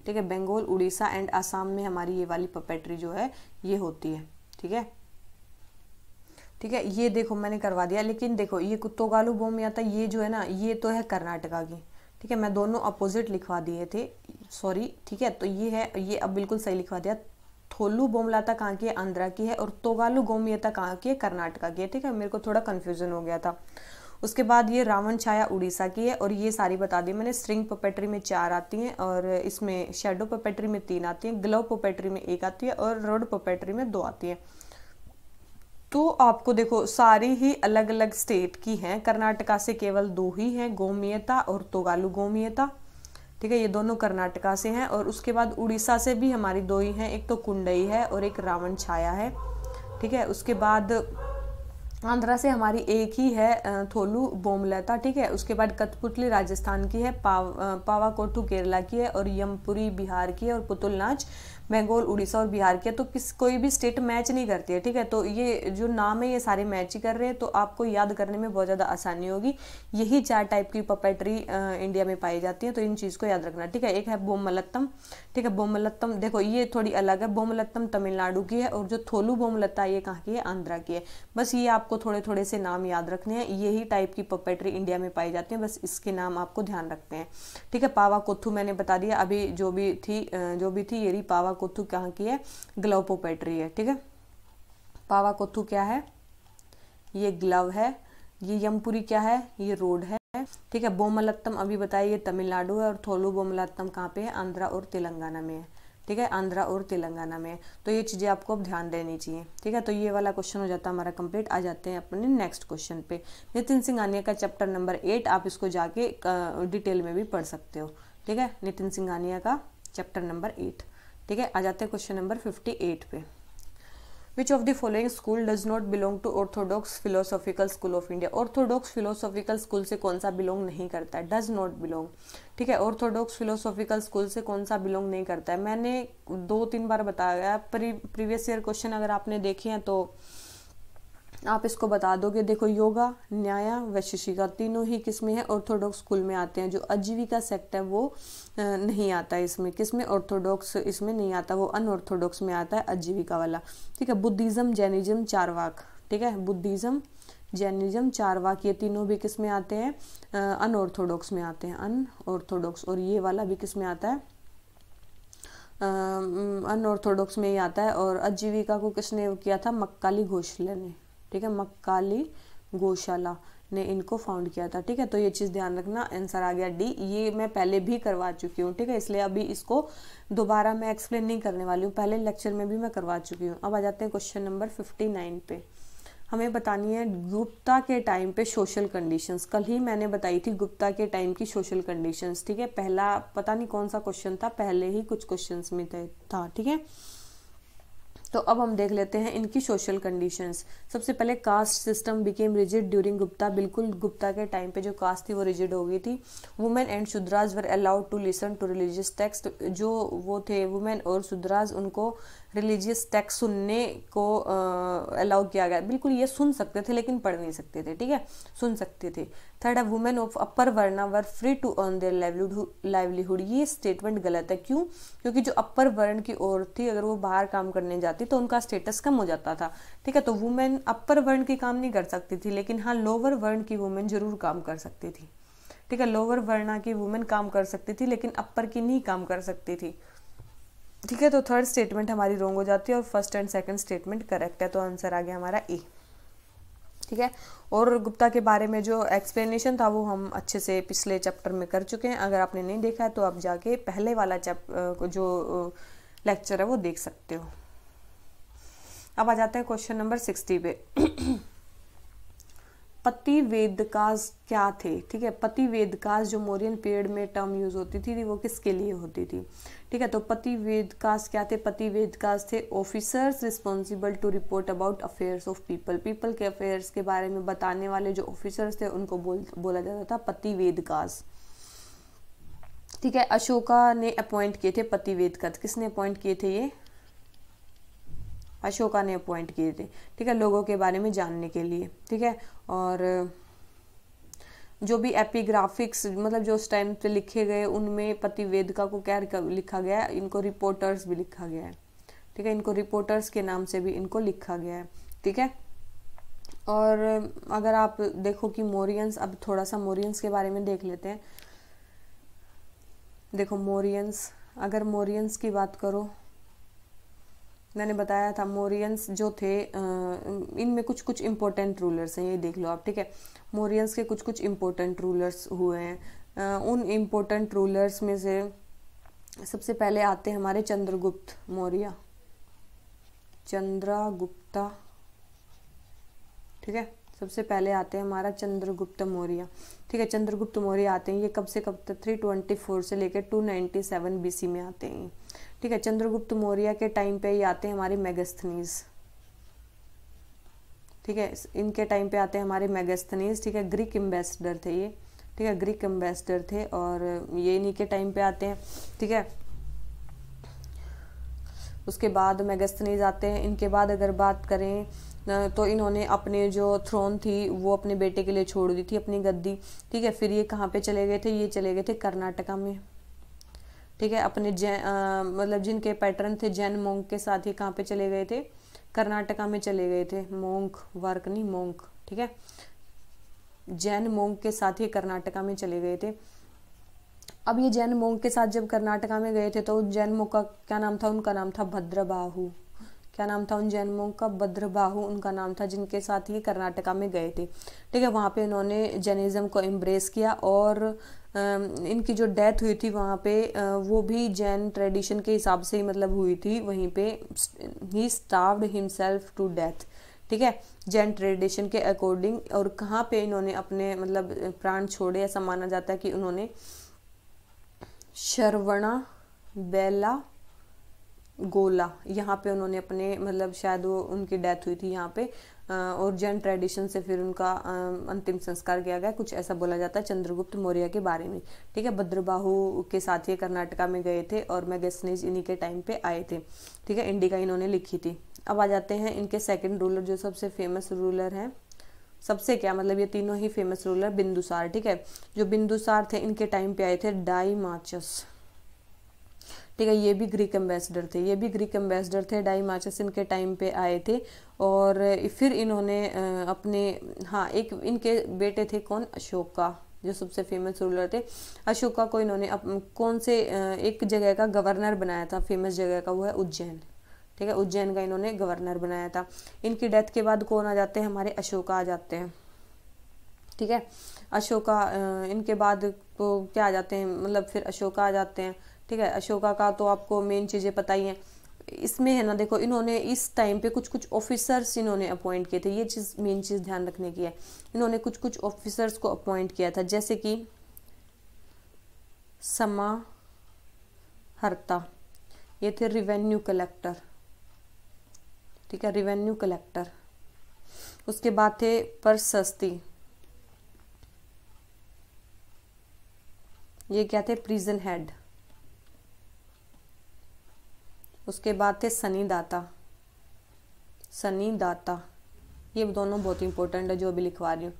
ठीक है बंगाल उड़ीसा एंड आसाम में हमारी ये वाली पपेट्री जो है ये होती है ठीक है ठीक है ये देखो मैंने करवा दिया लेकिन देखो ये कुत्तोगालू बोम या था तो ये जो है ना ये तो है कर्नाटका की ठीक है मैं दोनों अपोजिट लिखवा दिए थे सॉरी ठीक है तो ये है ये अब बिल्कुल सही लिखवा दिया थोलू बोमलाता कहाँ की है आंध्रा की है और तोगालू गोमियता कहाँ की है कर्नाटका की है ठीक है मेरे को थोड़ा कन्फ्यूजन हो गया था उसके बाद ये रावण छाया उड़ीसा की है और ये सारी बता दी मैंने स्ट्रिंग पोपेट्री में चार आती हैं और इसमें शेडो पोपेट्री में तीन आती हैं ग्लव पोपेट्री में एक आती है और रोड पोपेट्री में दो आती हैं तो आपको देखो सारी ही अलग अलग स्टेट की हैं कर्नाटका से केवल दो ही हैं गोमियता और तोगालू गोमियता ठीक है ये दोनों कर्नाटका से हैं और उसके बाद उड़ीसा से भी हमारी दो ही हैं एक तो कुंडई है और एक रावण छाया है ठीक है उसके बाद आंध्रा से हमारी एक ही है थोलू बोमलता ठीक है उसके बाद कथपुतली राजस्थान की है पाव पावाकोटू केरला की है और यमपुरी बिहार की है और पुतुल नाच बंगाल उड़ीसा और बिहार के तो किस कोई भी स्टेट मैच नहीं करती है ठीक है तो ये जो नाम है ये सारे मैच ही कर रहे हैं तो आपको याद करने में बहुत ज़्यादा आसानी होगी यही चार टाइप की पपेट्री इंडिया में पाई जाती है तो इन चीज़ को याद रखना ठीक है एक है बोमलत्तम ठीक है बोमलत्तम देखो ये थोड़ी अलग है बोमलत्तम तमिलनाडु की है और जो थोलू बोमलत्ता ये कहाँ की है आंध्रा की है बस ये आपको थोड़े थोड़े से नाम याद रखने हैं यही टाइप की पपेट्री इंडिया में पाई जाती है बस इसके नाम आपको ध्यान रखते हैं ठीक है पावा कोथू मैंने बता दिया अभी जो भी थी जो भी थी ये पावा कोथू कहाँ की है ग्लोपोपेट्री है ठीक है पावा कोथू क्या है ये ग्लव है ये यमपुरी क्या है ये रोड है ठीक है बोमलत्तम अभी ये तमिलनाडु है और थोलू बोमलत्तम कहाँ पे है आंध्रा और तेलंगाना में है ठीक है आंध्रा और तेलंगाना में है तो ये चीज़ें आपको अब ध्यान देनी चाहिए ठीक है तो ये वाला क्वेश्चन हो जाता है हमारा कंप्लीट आ जाते हैं अपने नेक्स्ट क्वेश्चन पे नितिन सिंह आनिया का चैप्टर नंबर एट आप इसको जाके डिटेल में भी पढ़ सकते हो ठीक है नितिन सिंह आनिया का चैप्टर नंबर एट ठीक है आ जाते हैं क्वेश्चन नंबर फिफ्टी एट पे which of the following school does not belong to orthodox philosophical school of India orthodox philosophical school से कौन सा बिलोंग नहीं करता है डज नॉट बिलोंग ठीक है ऑर्थोडॉक्स फिलोसॉफिकल स्कूल से कौन सा बिलोंग नहीं करता है मैंने दो तीन बार बताया प्रीवियस ईयर क्वेश्चन अगर आपने देखे हैं तो आप इसको बता दोगे देखो योगा न्याय वैशिषिका तीनों ही किस्में हैं ऑर्थोडॉक्स स्कूल में आते हैं जो आजीविका सेक्ट है वो नहीं आता है इसमें किसमें ऑर्थोडॉक्स इसमें नहीं आता वो अनऑर्थोडॉक्स में आता है आजीविका वाला ठीक है बुद्धिज़्म जैनिज़्म चारवाक ठीक है बुद्धिज़्म जैनिज़्म चारवाक ये तीनों भी किस में आते हैं अनऑर्थोडॉक्स में आते हैं अनऑर्थोडॉक्स और ये वाला भी किस में आता है अनऑर्थोडॉक्स में ही आता है और आजीविका को किसने किया था मक्काली घोषले ने ठीक है मक्काली गौशाला ने इनको फाउंड किया था ठीक है तो ये चीज़ ध्यान रखना आंसर आ गया डी ये मैं पहले भी करवा चुकी हूँ ठीक है इसलिए अभी इसको दोबारा मैं एक्सप्लेन नहीं करने वाली हूँ पहले लेक्चर में भी मैं करवा चुकी हूँ अब आ जाते हैं क्वेश्चन नंबर फिफ्टी नाइन पे हमें बतानी है गुप्ता के टाइम पे सोशल कंडीशंस कल ही मैंने बताई थी गुप्ता के टाइम की सोशल कंडीशंस ठीक है पहला पता नहीं कौन सा क्वेश्चन था पहले ही कुछ क्वेश्चंस में था ठीक है तो अब हम देख लेते हैं इनकी सोशल कंडीशंस सबसे पहले caste system became rigid during Gupta बिल्कुल गुप्ता के टाइम पे जो कास्ट थी वो रिजिड हो गई थी women and Shudras were allowed to listen to religious text जो वो थे वुमेन और शुद्राज उनको रिलीजियस टेक्स सुनने को अलाउ किया गया बिल्कुल ये सुन सकते थे लेकिन पढ़ नहीं सकते थे ठीक है सुन सकते थे थर्ड है women of upper varna were free to earn their livelihood ये स्टेटमेंट गलत है क्यों क्योंकि जो अपर वर्ण की औरत थी अगर वो बाहर काम करने जाती तो उनका स्टेटस कम हो जाता था ठीक है तो वुमेन अपर वर्ण की काम नहीं कर सकती थी लेकिन हाँ लोअर वर्ण की वुमेन जरूर काम कर सकती थी ठीक है लोअर वर्णा की वुमेन काम कर सकती थी लेकिन अपर की नहीं काम कर सकती थी ठीक है तो थर्ड स्टेटमेंट हमारी रोंग हो जाती है और first and second statement correct है तो आंसर आ गया हमारा ए ठीक है और गुप्ता के बारे में जो एक्सप्लेनेशन था वो हम अच्छे से पिछले चैप्टर में कर चुके हैं अगर आपने नहीं देखा है तो आप जाके पहले वाला चैप जो लेक्चर है वो देख सकते हो अब आ जाते हैं क्वेश्चन नंबर सिक्सटी पे पति वेदकाज क्या थे ठीक है पति वेदकाज जो मोरियन पीरियड में टर्म यूज होती थी वो किसके लिए होती थी ठीक है तो पति वेद कास्ट क्या थे पति वेद कास्ट थे officers responsible to report about affairs of people people के अफेयर्स के बारे में बताने वाले जो ऑफिसर्स थे उनको बोल बोला जाता था पति वेद कास्ट ठीक है अशोका ने अपॉइंट किए थे पति वेद कथ किसने अपॉइंट किए थे ये अशोका ने अपॉइंट किए थे ठीक है लोगों के बारे में जानने के लिए ठीक है और जो भी एपिग्राफिक्स मतलब जो उस टाइम पे लिखे गए उनमें पतिवेदिका को क्या लिखा गया है इनको रिपोर्टर्स भी लिखा गया है ठीक है इनको रिपोर्टर्स के नाम से भी इनको लिखा गया है ठीक है और अगर आप देखो कि मोरियंस अब थोड़ा सा मोरियंस के बारे में देख लेते हैं देखो मोरियंस अगर मोरियंस की बात करो मैंने बताया था मोरियंस जो थे इनमें कुछ कुछ इम्पोर्टेंट रूलर्स हैं ये देख लो आप ठीक है मोरियंस के कुछ कुछ इम्पोर्टेंट रूलर्स हुए हैं उन इम्पोर्टेंट रूलर्स में से सबसे पहले आते हैं हमारे चंद्रगुप्त मौर्य चंद्रगुप्ता गुप्ता ठीक है सबसे पहले आते हैं हमारा चंद्रगुप्त मौर्य ठीक है चंद्रगुप्त मौर्य आते हैं ये कब से कब तक थ्री ट्वेंटी फोर से लेकर two ninety seven B C में आते हैं ठीक है चंद्रगुप्त मौर्य के टाइम पे ये आते हैं हमारे मेगस्थनीज ठीक है इनके टाइम पे आते हैं हमारे मेगस्थनीज ठीक है ग्रीक एम्बेसडर थे ये ठीक है ग्रीक एम्बेसडर थे और ये इन्हीं के टाइम पे आते हैं ठीक है उसके बाद मेगस्थनीज आते हैं इनके बाद अगर बात करें तो इन्होंने अपने जो थ्रोन थी वो अपने बेटे के लिए छोड़ दी थी अपनी गद्दी ठीक है फिर ये कहाँ पे चले गए थे ये चले गए थे कर्नाटका में ठीक है अपने जैन मतलब जिनके पैटर्न थे जैन मोंग के साथ ही कहाँ पे चले गए थे कर्नाटका में चले गए थे मोंग वर्क नहीं मोंग ठीक है जैन मोंग के साथ ही कर्नाटका में चले गए थे अब ये जैन मोंग के साथ जब कर्नाटका में गए थे तो जैन मोंग का क्या नाम था उनका नाम था भद्रबाहु क्या नाम था उन जैन मोंग का भद्रबाहु उनका नाम था जिनके साथ ही कर्नाटका में गए थे ठीक है वहाँ पे उन्होंने जैनिज़्म को एम्ब्रेस किया और इनकी जो डेथ हुई थी वहाँ पे वो भी जैन ट्रेडिशन के हिसाब से ही मतलब हुई थी वहीं पे ही स्टार्व हिमसेल्फ टू डेथ ठीक है जैन ट्रेडिशन के अकॉर्डिंग और कहाँ पे इन्होंने अपने मतलब प्राण छोड़े ऐसा माना जाता है कि उन्होंने शर्वणा बेला गोला यहाँ पे उन्होंने अपने मतलब शायद वो उनकी डेथ हुई थी यहाँ पे और जैन ट्रेडिशन से फिर उनका अंतिम संस्कार किया गया कुछ ऐसा बोला जाता है चंद्रगुप्त मौर्य के बारे में ठीक है भद्रबाहु के साथ ये कर्नाटका में गए थे और मैगसनीज इन्हीं के टाइम पे आए थे ठीक है इंडिका इन्होंने लिखी थी अब आ जाते हैं इनके सेकेंड रूलर जो सबसे फेमस रूलर हैं सबसे क्या मतलब ये तीनों ही फेमस रूलर बिंदुसार ठीक है जो बिंदुसार थे इनके टाइम पे आए थे डाई माचस ठीक है ये भी ग्रीक एम्बेसडर थे ये भी ग्रीक एम्बेसडर थे डाई माचस इनके टाइम पे आए थे और फिर इन्होंने अपने हाँ एक इनके बेटे थे कौन अशोक का जो सबसे फेमस रूलर थे अशोका को इन्होंने अप, कौन से एक जगह का गवर्नर बनाया था फेमस जगह का वो है उज्जैन ठीक है उज्जैन का इन्होंने गवर्नर बनाया था इनकी डेथ के बाद कौन आ जाते हैं हमारे अशोका आ जाते हैं ठीक है अशोका इनके बाद तो क्या आ जाते हैं मतलब फिर अशोका आ जाते हैं ठीक है अशोका का तो आपको मेन चीज़ें पता ही हैं इसमें है ना देखो इन्होंने इस टाइम पे कुछ कुछ ऑफिसर्स इन्होंने अपॉइंट किए थे ये चीज़ मेन चीज़ ध्यान रखने की है इन्होंने कुछ कुछ ऑफिसर्स को अपॉइंट किया था जैसे कि समा हरता ये थे रिवेन्यू कलेक्टर ठीक है रिवेन्यू कलेक्टर उसके बाद थे परसस्ती ये क्या थे प्रिजन हेड उसके बाद थे सनी दाता सनी दाता ये दोनों बहुत इंपॉर्टेंट है जो अभी लिखवा रही हूँ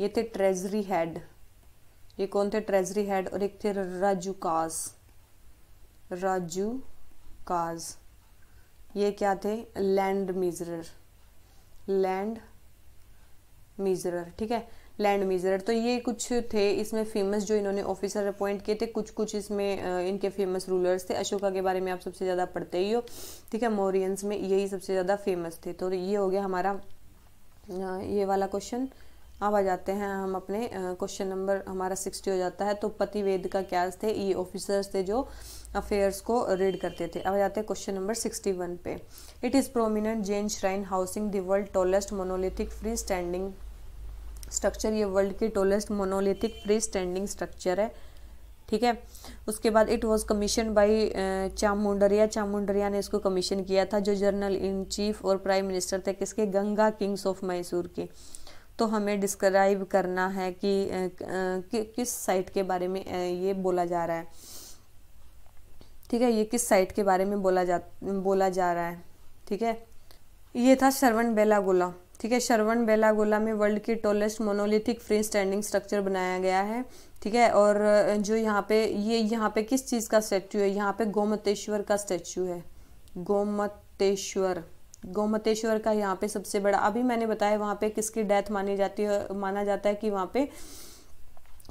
ये थे ट्रेजरी हेड ये कौन थे ट्रेजरी हेड और एक थे राजू काज राजू काज ये क्या थे लैंड मिजर लैंड मिजरर ठीक है लैंड मेजर तो ये कुछ थे इसमें फेमस जो इन्होंने ऑफिसर अपॉइंट किए थे कुछ कुछ इसमें इनके फेमस रूलर्स थे अशोका के बारे में आप सबसे ज़्यादा पढ़ते ही हो ठीक है मोरियंस में यही सबसे ज़्यादा फेमस थे तो ये हो गया हमारा ये वाला क्वेश्चन अब आ जाते हैं हम अपने क्वेश्चन नंबर हमारा सिक्सटी हो जाता है तो पति वेद का क्या थे ये ऑफिसर्स थे जो अफेयर्स को रीड करते थे अब जाते हैं क्वेश्चन नंबर सिक्सटी वन पे it is prominent Jain shrine housing the world tallest monolithic free standing structure ये वर्ल्ड के tallest monolithic free standing structure है ठीक है उसके बाद it was commission by Chamundaraya Chamundaraya ने इसको कमीशन किया था जो जर्नल इन चीफ और प्राइम मिनिस्टर थे किसके गंगा किंग्स ऑफ मैसूर के तो हमें डिस्क्राइब करना है कि, कि किस साइट के बारे में ये बोला जा रहा है ठीक है ये किस साइट के बारे में बोला जा बोला जा रहा है ठीक है ये था श्रवण बेलागोला ठीक है शरवण बेलागोला में वर्ल्ड की tallest monolithic free standing structure बनाया गया है ठीक है और जो यहाँ पे ये यहाँ पे किस चीज़ का स्टैच्यू है यहाँ पे गोमतेश्वर का स्टेच्यू है गोमतेश्वर गोमतेश्वर का यहाँ पे सबसे बड़ा अभी मैंने बताया वहाँ पे किसकी डेथ मानी जाती है माना जाता है कि वहाँ पे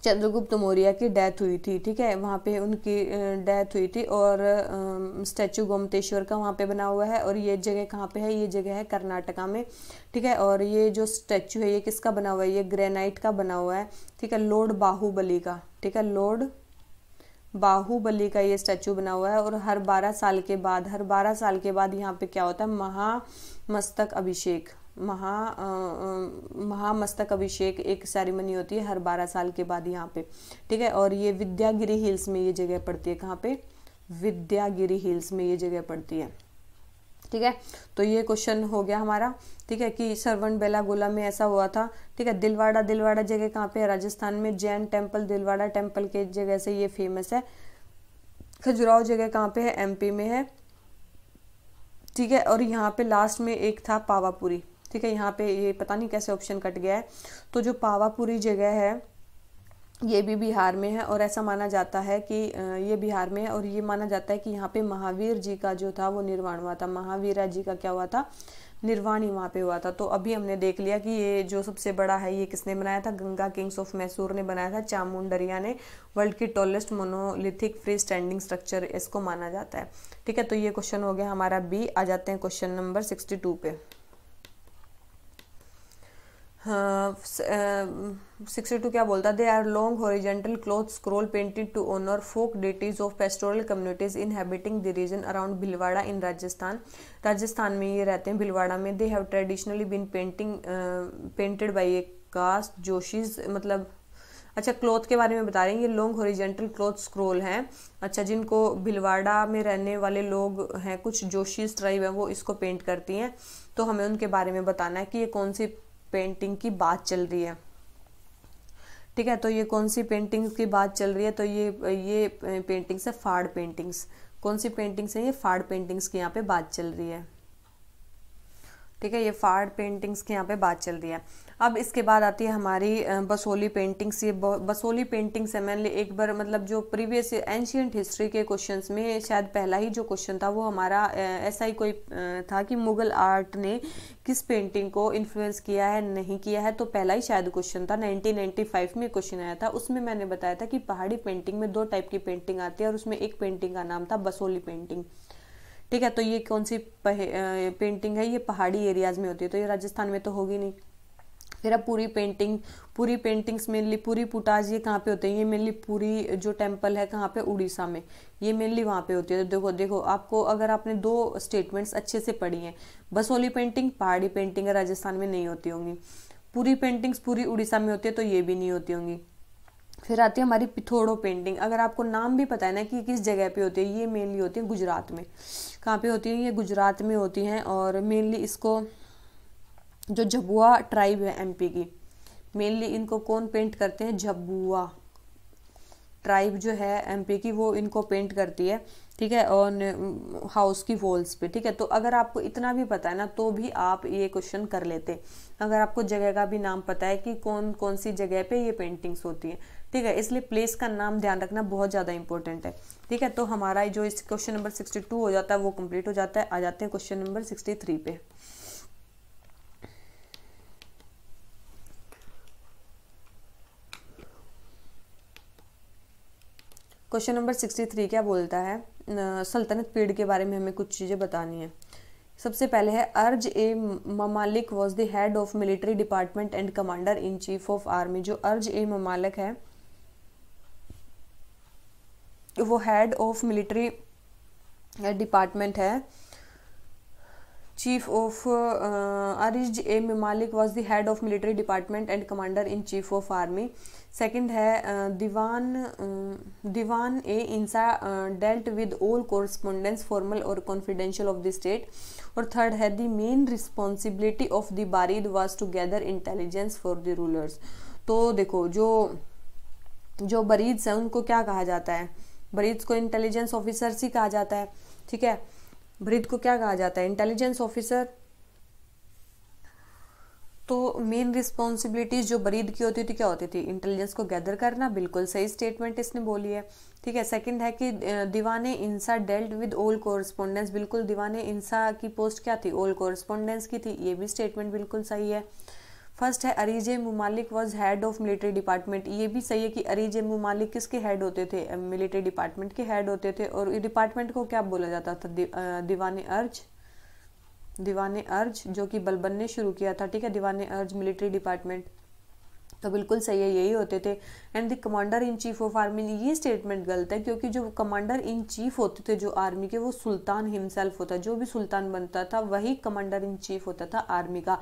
चंद्रगुप्त मौर्य की डेथ हुई थी ठीक है वहाँ पे उनकी डेथ हुई थी और स्टैचू गोमतेश्वर का वहाँ पे बना हुआ है और ये जगह कहाँ पे है ये जगह है कर्नाटका में ठीक है और ये जो स्टैचू है ये किसका बना हुआ है ये ग्रेनाइट का बना हुआ है ठीक है लॉर्ड बाहुबली का ठीक है लॉर्ड बाहुबली का ये स्टैचू बना हुआ है और हर बारह साल के बाद हर बारह साल के बाद यहाँ पे क्या होता है महामस्तक अभिषेक महा महामस्तक अभिषेक एक सेरेमनी होती है हर बारह साल के बाद यहाँ पे ठीक है और ये विद्यागिरी हिल्स में ये जगह पड़ती है कहाँ पे विद्यागिरी हिल्स में ये जगह पड़ती है ठीक है तो ये क्वेश्चन हो गया हमारा ठीक है कि सरवन गोला में ऐसा हुआ था ठीक है दिलवाड़ा दिलवाड़ा जगह कहाँ पे है राजस्थान में जैन टेम्पल दिलवाड़ा टेम्पल के जगह से ये फेमस है खजुराहो जगह कहाँ पे है एमपी में है ठीक है और यहाँ पे लास्ट में एक था पावापुरी ठीक है यहाँ पे ये पता नहीं कैसे ऑप्शन कट गया है तो जो पावापुरी जगह है ये भी बिहार में है और ऐसा माना जाता है कि ये बिहार में है और ये माना जाता है कि यहाँ पे महावीर जी का जो था वो निर्वाण हुआ था महावीरा जी का क्या हुआ था निर्वाण ही वहाँ पे हुआ था तो अभी हमने देख लिया कि ये जो सबसे बड़ा है ये किसने बनाया था गंगा किंग्स ऑफ मैसूर ने बनाया था चामुंडरिया ने वर्ल्ड की tallest monolithic free standing structure इसको माना जाता है ठीक है तो ये क्वेश्चन हो गया हमारा बी आ जाते हैं क्वेश्चन नंबर सिक्सटी टू पे सिक्सटी टू क्या बोलता है they are long horizontal cloth scroll painted to honour folk deities of pastoral communities inhabiting the region around Bhilwara in Rajasthan Rajasthan में ये रहते हैं भिलवाड़ा में they have traditionally been painting painted by a caste Joshis मतलब अच्छा क्लॉथ के बारे में बता रहे हैं ये लॉन्ग हॉरिजेंटल क्लोथ स्क्रोल हैं अच्छा जिनको भिलवाड़ा में रहने वाले लोग हैं कुछ जोशीज ट्राइब हैं वो इसको पेंट करती हैं तो हमें उनके बारे में बताना है कि ये कौन सी पेंटिंग की बात चल रही है ठीक है तो ये कौन सी पेंटिंग्स की बात चल रही है तो ये ये पेंटिंग्स है फाड़ पेंटिंग्स कौन सी पेंटिंग्स है ये फाड़ पेंटिंग्स की यहाँ पे बात चल रही है ठीक है ये फाड़ पेंटिंग्स की यहाँ पे बात चल रही है अब इसके बाद आती है हमारी बसोली पेंटिंग्स ये बसोली पेंटिंग से मैंने एक बार मतलब जो प्रीवियस एंशियंट हिस्ट्री के क्वेश्चंस में शायद पहला ही जो क्वेश्चन था वो हमारा ऐसा ही कोई था कि मुगल आर्ट ने किस पेंटिंग को इन्फ्लुएंस किया है नहीं किया है तो पहला ही शायद क्वेश्चन था 1995 में क्वेश्चन आया था उसमें मैंने बताया था कि पहाड़ी पेंटिंग में दो टाइप की पेंटिंग आती है और उसमें एक पेंटिंग का नाम था बसोली पेंटिंग ठीक है तो ये कौन सी पेंटिंग है ये पहाड़ी एरियाज में होती है तो ये राजस्थान में तो होगी नहीं फिर अब पूरी पेंटिंग पूरी पेंटिंग्स मेनली पूरी पुटाज ये कहाँ पे होते हैं ये मेनली पूरी जो टेम्पल है कहाँ पे उड़ीसा में ये मेनली वहाँ पे होती है तो देखो देखो आपको अगर आपने दो स्टेटमेंट्स अच्छे से पढ़ी हैं बसोली पेंटिंग पहाड़ी पेंटिंग राजस्थान में नहीं होती होंगी पूरी पेंटिंग्स पूरी उड़ीसा में होती है तो ये भी नहीं होती होंगी फिर आती है हमारी पिथोड़ो पेंटिंग अगर आपको नाम भी पता है ना कि किस जगह पे होती है ये मेनली होती है गुजरात में कहाँ पे होती है ये गुजरात में होती हैं और मेनली इसको जो झबुआ ट्राइब है एमपी की मेनली इनको कौन पेंट करते हैं झबुआ ट्राइब जो है एमपी की वो इनको पेंट करती है ठीक है और हाउस um, की वॉल्स पे ठीक है तो अगर आपको इतना भी पता है ना तो भी आप ये क्वेश्चन कर लेते अगर आपको जगह का भी नाम पता है कि कौन कौन सी जगह पे ये पेंटिंग्स होती है ठीक है इसलिए प्लेस का नाम ध्यान रखना बहुत ज़्यादा इंपॉर्टेंट है ठीक है तो हमारा जो इस क्वेश्चन नंबर सिक्सटी टू हो जाता है वो कंप्लीट हो जाता है आ जाते हैं क्वेश्चन नंबर सिक्सटी थ्री पे क्वेश्चन नंबर सिक्सटी थ्री क्या बोलता है सल्तनत पीड़ के बारे में हमें कुछ चीज़ें बतानी है सबसे पहले है अर्ज ए ममालिक was the head of military department and commander in chief of army जो अर्ज ए ममालिक है वो हेड ऑफ मिलिट्री डिपार्टमेंट है चीफ ऑफ अरिज ए मालिक was the head of military department and commander in chief of army second है दीवान दीवान ए इंसा dealt with all correspondence formal और कॉन्फिडेंशियल ऑफ द स्टेट और थर्ड है the main responsibility of the बारीद was to gather intelligence for the rulers तो देखो जो जो बरीद्स हैं उनको क्या कहा जाता है बरीद्स को इंटेलिजेंस ऑफिसर्स ही कहा जाता है ठीक है भृद को क्या कहा जाता है इंटेलिजेंस ऑफिसर तो मेन रिस्पॉन्सिबिलिटीज जो बरीद की होती थी क्या होती थी इंटेलिजेंस को गैदर करना बिल्कुल सही स्टेटमेंट इसने बोली है ठीक है सेकंड है कि दीवाने इंसा डेल्ट विद ओल कोरस्पोंडेंस बिल्कुल दीवाने इंसा की पोस्ट क्या थी ओल कोरस्पोंडेंस की थी ये भी स्टेटमेंट बिल्कुल सही है फर्स्ट है अरीज ममालिक was head of military department ये भी सही है कि अरीज मुमालिक किसके हेड होते थे मिलिट्री डिपार्टमेंट के हेड होते थे और डिपार्टमेंट को क्या बोला जाता था दि, दीवान अर्ज दीवान अर्ज जो कि बलबन ने शुरू किया था ठीक है दीवान अर्ज मिलिट्री डिपार्टमेंट तो बिल्कुल सही है यही होते थे and the commander in chief of army ये स्टेटमेंट गलत है क्योंकि जो कमांडर इन चीफ होते थे जो आर्मी के वो सुल्तान हिमसेल्फ होता जो भी सुल्तान बनता था वही कमांडर इन चीफ होता था आर्मी का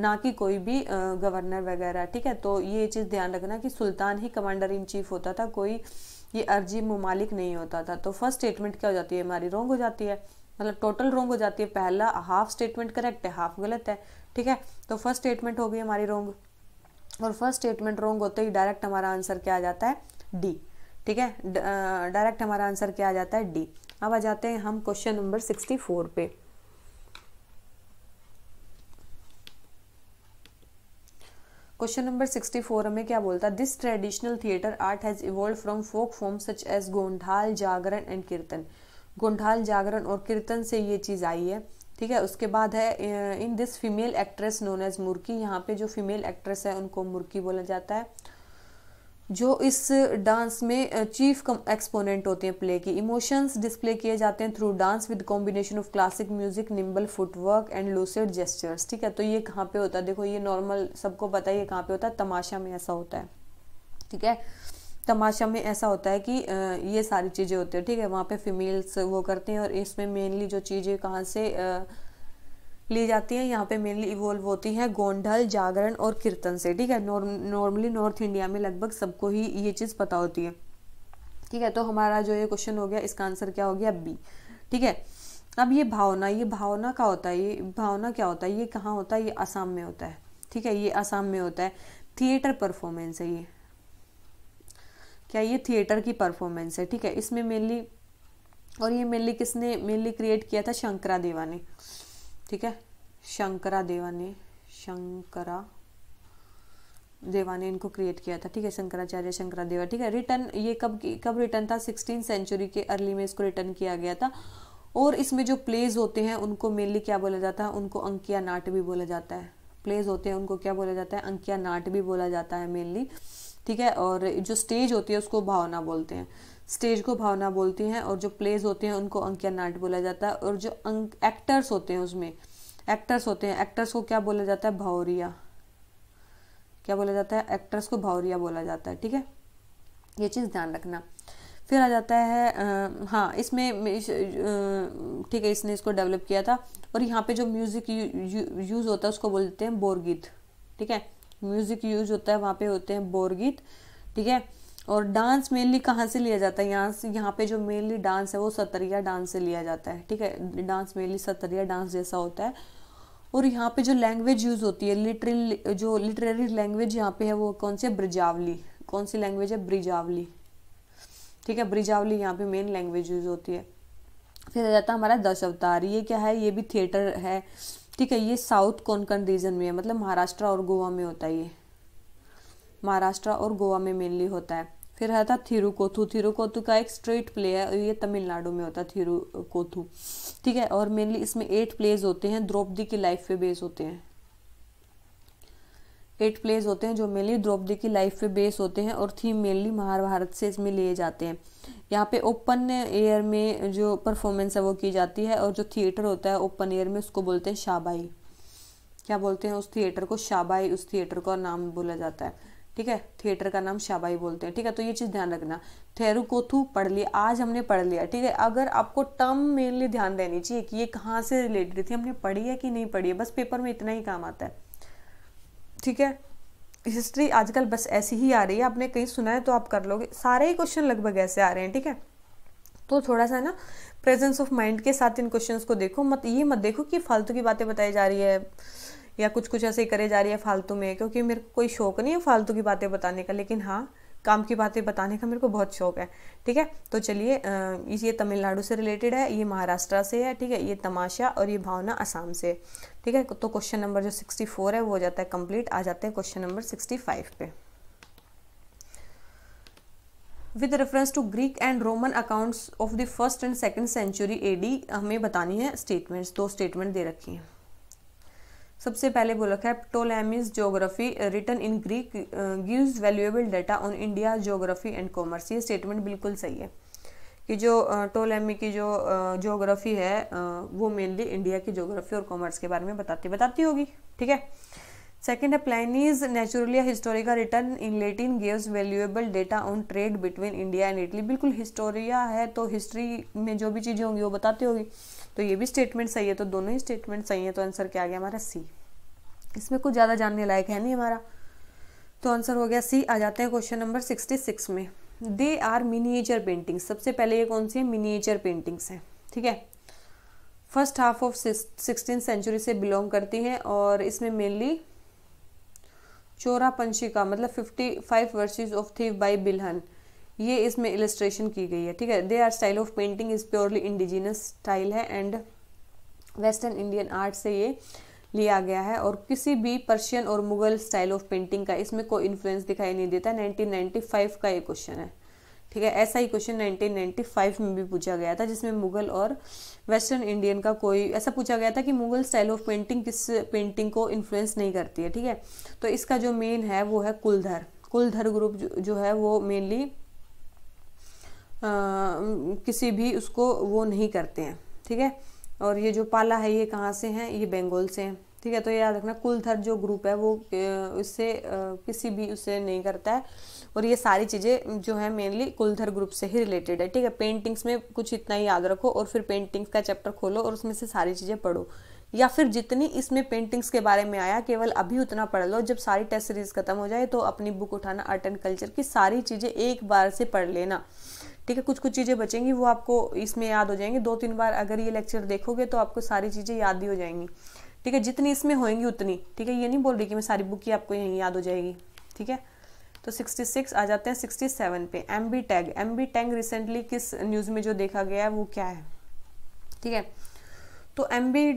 ना कि कोई भी गवर्नर वगैरह ठीक है तो ये चीज़ ध्यान रखना कि सुल्तान ही कमांडर इन चीफ होता था कोई ये अर्जी ममालिक नहीं होता था तो फर्स्ट स्टेटमेंट क्या हो जाती है हमारी रोंग हो जाती है मतलब टोटल रोंग हो जाती है पहला हाफ स्टेटमेंट करेक्ट है हाफ गलत है ठीक है तो फर्स्ट स्टेटमेंट हो गई हमारी रोंग और फर्स्ट स्टेटमेंट रोंग होते ही डायरेक्ट हमारा आंसर क्या आ जाता है डी ठीक है डायरेक्ट हमारा आंसर क्या आ जाता है डी अब आ जाते हैं हम क्वेश्चन नंबर सिक्सटी फोर पे क्वेश्चन नंबर 64 हमें क्या बोलता है this traditional theatre art has evolve from folk form such as Gondhal Jagran and Kirtan Gondhal जागरण और कीर्तन से ये चीज़ आई है ठीक है उसके बाद है in this female actress known as Murki यहाँ पे जो फीमेल एक्ट्रेस है उनको मुर्की बोला जाता है जो इस डांस में चीफ एक्सपोनेंट होते हैं प्ले की इमोशंस डिस्प्ले किए जाते हैं through dance with combination of classic music nimble footwork and lucid gestures ठीक है तो ये कहाँ पे होता है देखो ये नॉर्मल सबको पता है ये कहाँ पे होता है तमाशा में ऐसा होता है ठीक है तमाशा में ऐसा होता है कि ये सारी चीज़ें होती है ठीक है वहाँ पे फीमेल्स वो करते हैं और इसमें मेनली जो चीज़ें कहाँ से ली जाती हैं यहाँ पे मेनली इवॉल्व होती हैं गोंडल जागरण और कीर्तन से ठीक है नॉर्मली नॉर्थ इंडिया में लगभग सबको ही ये चीज़ पता होती है ठीक है तो हमारा जो ये क्वेश्चन हो गया इसका आंसर क्या हो गया बी ठीक है अब ये भावना ये भावना का होता है ये भावना क्या होता है ये कहाँ होता है ये आसाम में होता है ठीक है ये आसाम में होता है थिएटर परफॉर्मेंस है ये क्या ये थिएटर की परफॉर्मेंस है ठीक है इसमें मेनली और ये मेनली किसने मेनली क्रिएट किया था शंकरा देवा ने ठीक है शंकरा देवा ने शंकरा देवा ने इनको क्रिएट किया था ठीक है शंकराचार्य शंकरा देवा ठीक है रिटर्न ये कब कब रिटर्न था सिक्सटीन सेंचुरी के अर्ली में इसको रिटर्न किया गया था और इसमें जो प्लेज होते हैं उनको मेनली क्या बोला जाता है उनको अंकिया नाट भी बोला जाता है प्लेज होते हैं उनको क्या बोला जाता है अंकिया नाट भी बोला जाता है मेनली ठीक है और जो स्टेज होती है उसको भावना बोलते हैं स्टेज को भावना बोलती हैं और जो प्लेज होते हैं उनको अंकिया नाट बोला जाता है और जो अंक एक्टर्स होते हैं उसमें एक्टर्स होते हैं एक्टर्स को क्या बोला जाता है भावरिया क्या बोला जाता है एक्टर्स को भावरिया बोला जाता है ठीक है ये चीज़ ध्यान रखना फिर आ जाता है आ, हाँ इसमें ठीक है इसने इसको डेवलप किया था और यहाँ पे जो म्यूज़िक यू, यू, यूज़ होता है उसको बोल देते हैं बोरगीत ठीक है म्यूज़िक यूज होता है वहां पे होते हैं बोरगीत ठीक है और डांस मेनली कहाँ से लिया जाता है यहाँ से यहाँ पे जो मेनली डांस है वो सतरिया डांस से लिया जाता है ठीक है डांस मेनली सतरिया डांस जैसा होता है और यहाँ पे जो लैंग्वेज यूज़ होती है लिटरे जो लिटरेरी लैंग्वेज यहाँ पे है वो कौन सी है ब्रिजावली कौन सी लैंग्वेज है ब्रिजावली ठीक है ब्रिजावली यहाँ पे मेन लैंग्वेज यूज़ होती है फिर आ जाता है हमारा दस अवतार ये क्या है ये भी थिएटर है ठीक है ये साउथ कौन कौन रीजन में है मतलब महाराष्ट्र और गोवा में होता है ये महाराष्ट्र और गोवा में मेनली होता है फिर है था थिरुकोथू थिरुकोथू का एक स्ट्रेट प्ले है ये तमिलनाडु में होता है थिरुकोथू ठीक है और मेनली इसमें एट प्लेज होते हैं द्रौपदी की लाइफ पे बेस होते हैं एट प्लेज होते हैं जो मेनली द्रौपदी की लाइफ पे बेस होते हैं और थीम मेनली महाभारत से इसमें लिए जाते हैं यहाँ पे ओपन एयर में जो परफॉर्मेंस है वो की जाती है और जो थिएटर होता है ओपन एयर में उसको बोलते हैं शाबाई क्या बोलते हैं उस थिएटर को शाबाई उस थिएटर का नाम बोला जाता है ठीक है थिएटर का नाम शाबाई बोलते हैं ठीक है तो ये चीज़ ध्यान रखना कोथू पढ़ लिया आज हमने पढ़ लिया ठीक है अगर आपको टर्म मेनली ध्यान देनी चाहिए कि ये कहाँ से रिलेटेड थी हमने पढ़ी है कि नहीं पढ़ी है बस पेपर में इतना ही काम आता है ठीक है हिस्ट्री आजकल बस ऐसी ही आ रही है आपने कहीं सुना है तो आप कर लोगे सारे ही क्वेश्चन लगभग ऐसे आ रहे हैं ठीक है तो थोड़ा सा ना प्रेजेंस ऑफ माइंड के साथ इन क्वेश्चंस को देखो मत ये मत देखो कि फालतू की बातें बताई जा रही है या कुछ कुछ ऐसे ही करे जा रही है फालतू में क्योंकि मेरे को कोई शौक नहीं है फालतू की बातें बताने का लेकिन हाँ काम की बातें बताने का मेरे को बहुत शौक है ठीक है तो चलिए ये तमिलनाडु से रिलेटेड है ये महाराष्ट्र से है ठीक है ये तमाशा और ये भावना असम से ठीक है तो क्वेश्चन नंबर जो सिक्सटी फोर है वो हो जाता है कंप्लीट आ जाते हैं क्वेश्चन नंबर सिक्सटी फाइव पे with reference to Greek and Roman accounts of the first and second century AD हमें बतानी है स्टेटमेंट्स दो स्टेटमेंट दे रखी हैं सबसे पहले बोला है Ptolemy's geography written in Greek gives valuable data on India geography and commerce ये स्टेटमेंट बिल्कुल सही है कि जो टोलेमी uh, की जो जोग्राफी uh, है uh, वो मेनली इंडिया की जोग्राफी और कॉमर्स के बारे में बताती बताती होगी ठीक है सेकेंड है Pliny's Naturalis Historica written in Latin gives valuable data on trade between India and Italy बिल्कुल हिस्टोरिया है तो हिस्ट्री में जो भी चीज़ें होंगी वो बताती होगी तो ये भी स्टेटमेंट सही है तो दोनों ही स्टेटमेंट सही है तो आंसर क्या आ गया हमारा सी इसमें कुछ ज़्यादा जानने लायक है नहीं हमारा तो आंसर हो गया सी आ जाते हैं क्वेश्चन नंबर सिक्सटी सिक्स में दे आर मिनिएचर पेंटिंग्स सबसे पहले ये कौन सी है मिनिएचर पेंटिंग्स हैं ठीक है first half of sixteen century से बिलोंग करती हैं और इसमें मेनली चोरा पंशिका मतलब fifty five verses of thief by Bilhana ये इसमें इलस्ट्रेशन की गई है ठीक है they are style of painting is purely indigenous style है एंड वेस्टर्न इंडियन आर्ट से ये लिया गया है और किसी भी पर्शियन और मुगल स्टाइल ऑफ पेंटिंग का इसमें कोई इन्फ्लुएंस दिखाई नहीं देता 1995 का ये क्वेश्चन है ठीक है ऐसा ही क्वेश्चन 1995 में भी पूछा गया था जिसमें मुगल और वेस्टर्न इंडियन का कोई ऐसा पूछा गया था कि मुगल स्टाइल ऑफ पेंटिंग किस पेंटिंग को इन्फ्लुएंस नहीं करती है ठीक है तो इसका जो मेन है वो है कुलधर कुलधर ग्रुप जो है वो मेनली किसी भी उसको वो नहीं करते हैं ठीक है और ये जो पाला है ये कहाँ से हैं ये बंगाल से हैं ठीक है तो याद रखना कुलथर जो ग्रुप है वो उससे किसी भी उससे नहीं करता है और ये सारी चीज़ें जो है मेनली कुलथर ग्रुप से ही रिलेटेड है ठीक है पेंटिंग्स में कुछ इतना ही याद रखो और फिर पेंटिंग्स का चैप्टर खोलो और उसमें से सारी चीज़ें पढ़ो या फिर जितनी इसमें पेंटिंग्स के बारे में आया केवल अभी उतना पढ़ लो जब सारी टेस्ट सीरीज खत्म हो जाए तो अपनी बुक उठाना आर्ट एंड कल्चर की सारी चीज़ें एक बार से पढ़ लेना ठीक है कुछ कुछ चीज़ें बचेंगी वो आपको इसमें याद हो जाएंगी दो तीन बार अगर ये लेक्चर देखोगे तो आपको सारी चीज़ें याद ही हो जाएंगी ठीक है जितनी इसमें होएंगी उतनी ठीक है ये नहीं बोल रही कि मैं सारी बुक ही आपको यहीं याद हो जाएगी ठीक है तो 66 आ जाते हैं 67 पे M B tag M B tag recently किस न्यूज़ में जो देखा गया है वो क्या है ठीक है तो एम बी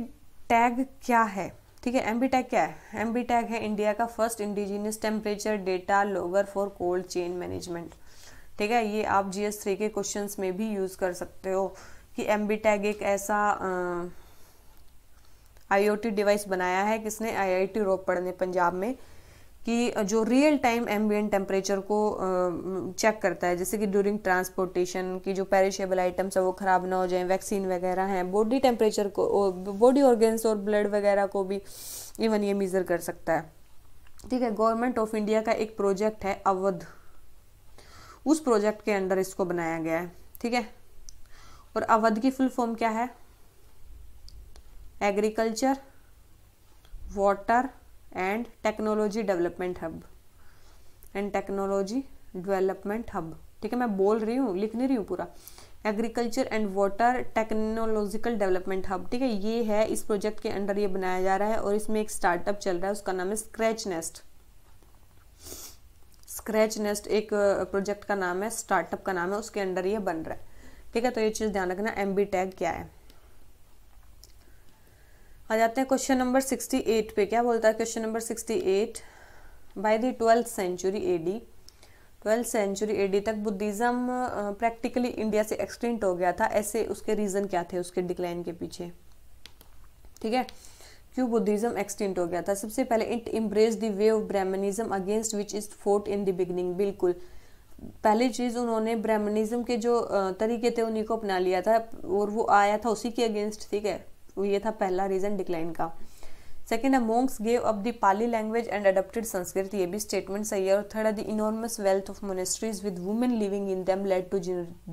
टैग क्या है ठीक है एम बी टैग क्या है एम बी टैग है इंडिया का फर्स्ट इंडिजीनियस टेम्परेचर डेटा लोवर फॉर कोल्ड चेन मैनेजमेंट ठीक है ये आप जी एस थ्री के क्वेश्चन में भी यूज़ कर सकते हो कि एम बी टैग एक ऐसा आई ओ टी डिवाइस बनाया है किसने आई आई टी रोपड़ ने पंजाब में कि जो रियल टाइम एम्बियन टेम्परेचर को चेक करता है जैसे कि ड्यूरिंग ट्रांसपोर्टेशन की जो पेरिशेबल आइटम्स है वो ख़राब ना हो जाए वैक्सीन वगैरह हैं बॉडी टेम्परेचर को बॉडी ऑर्गेन्स और ब्लड वगैरह को भी इवन ये मेज़र कर सकता है ठीक है गवर्नमेंट ऑफ इंडिया का एक प्रोजेक्ट है अवध उस प्रोजेक्ट के अंडर इसको बनाया गया है ठीक है और अवध की फुल फॉर्म क्या है agriculture water and technology development hub and technology development hub ठीक है मैं बोल रही हूँ लिख नहीं रही हूँ पूरा agriculture and water technological development hub ठीक है ये है इस प्रोजेक्ट के अंडर ये बनाया जा रहा है और इसमें एक स्टार्टअप चल रहा है उसका नाम है स्क्रैच नेस्ट स्क्रैच नेस्ट एक प्रोजेक्ट का नाम है स्टार्टअप का नाम है उसके अंडर ये बन रहा है ठीक है तो ये चीज़ ध्यान रखना एम बी टैग क्या है आ जाते हैं क्वेश्चन नंबर सिक्सटी एट पे क्या बोलता है question number sixty eight by the twelfth century A D twelfth century AD तक बुद्धिज़्म प्रैक्टिकली इंडिया से एक्सटेंट हो गया था ऐसे उसके रीज़न क्या थे उसके डिक्लाइन के पीछे ठीक है क्यों बुद्धिज्म एक्सटेंट हो गया था सबसे पहले it impress the way of Brahmanism against which is fought in the beginning बिल्कुल पहली चीज़ उन्होंने ब्राह्मणिज्म के जो तरीके थे उन्हीं को अपना लिया था और वो आया था उसी के अगेंस्ट ठीक है तो ये था पहला रीज़न डिक्लाइन का सेकेंड है monks gave up the Pali language and adopted Sanskrit ये भी स्टेटमेंट सही है और थर्ड है the enormous wealth of monasteries with women living in them led to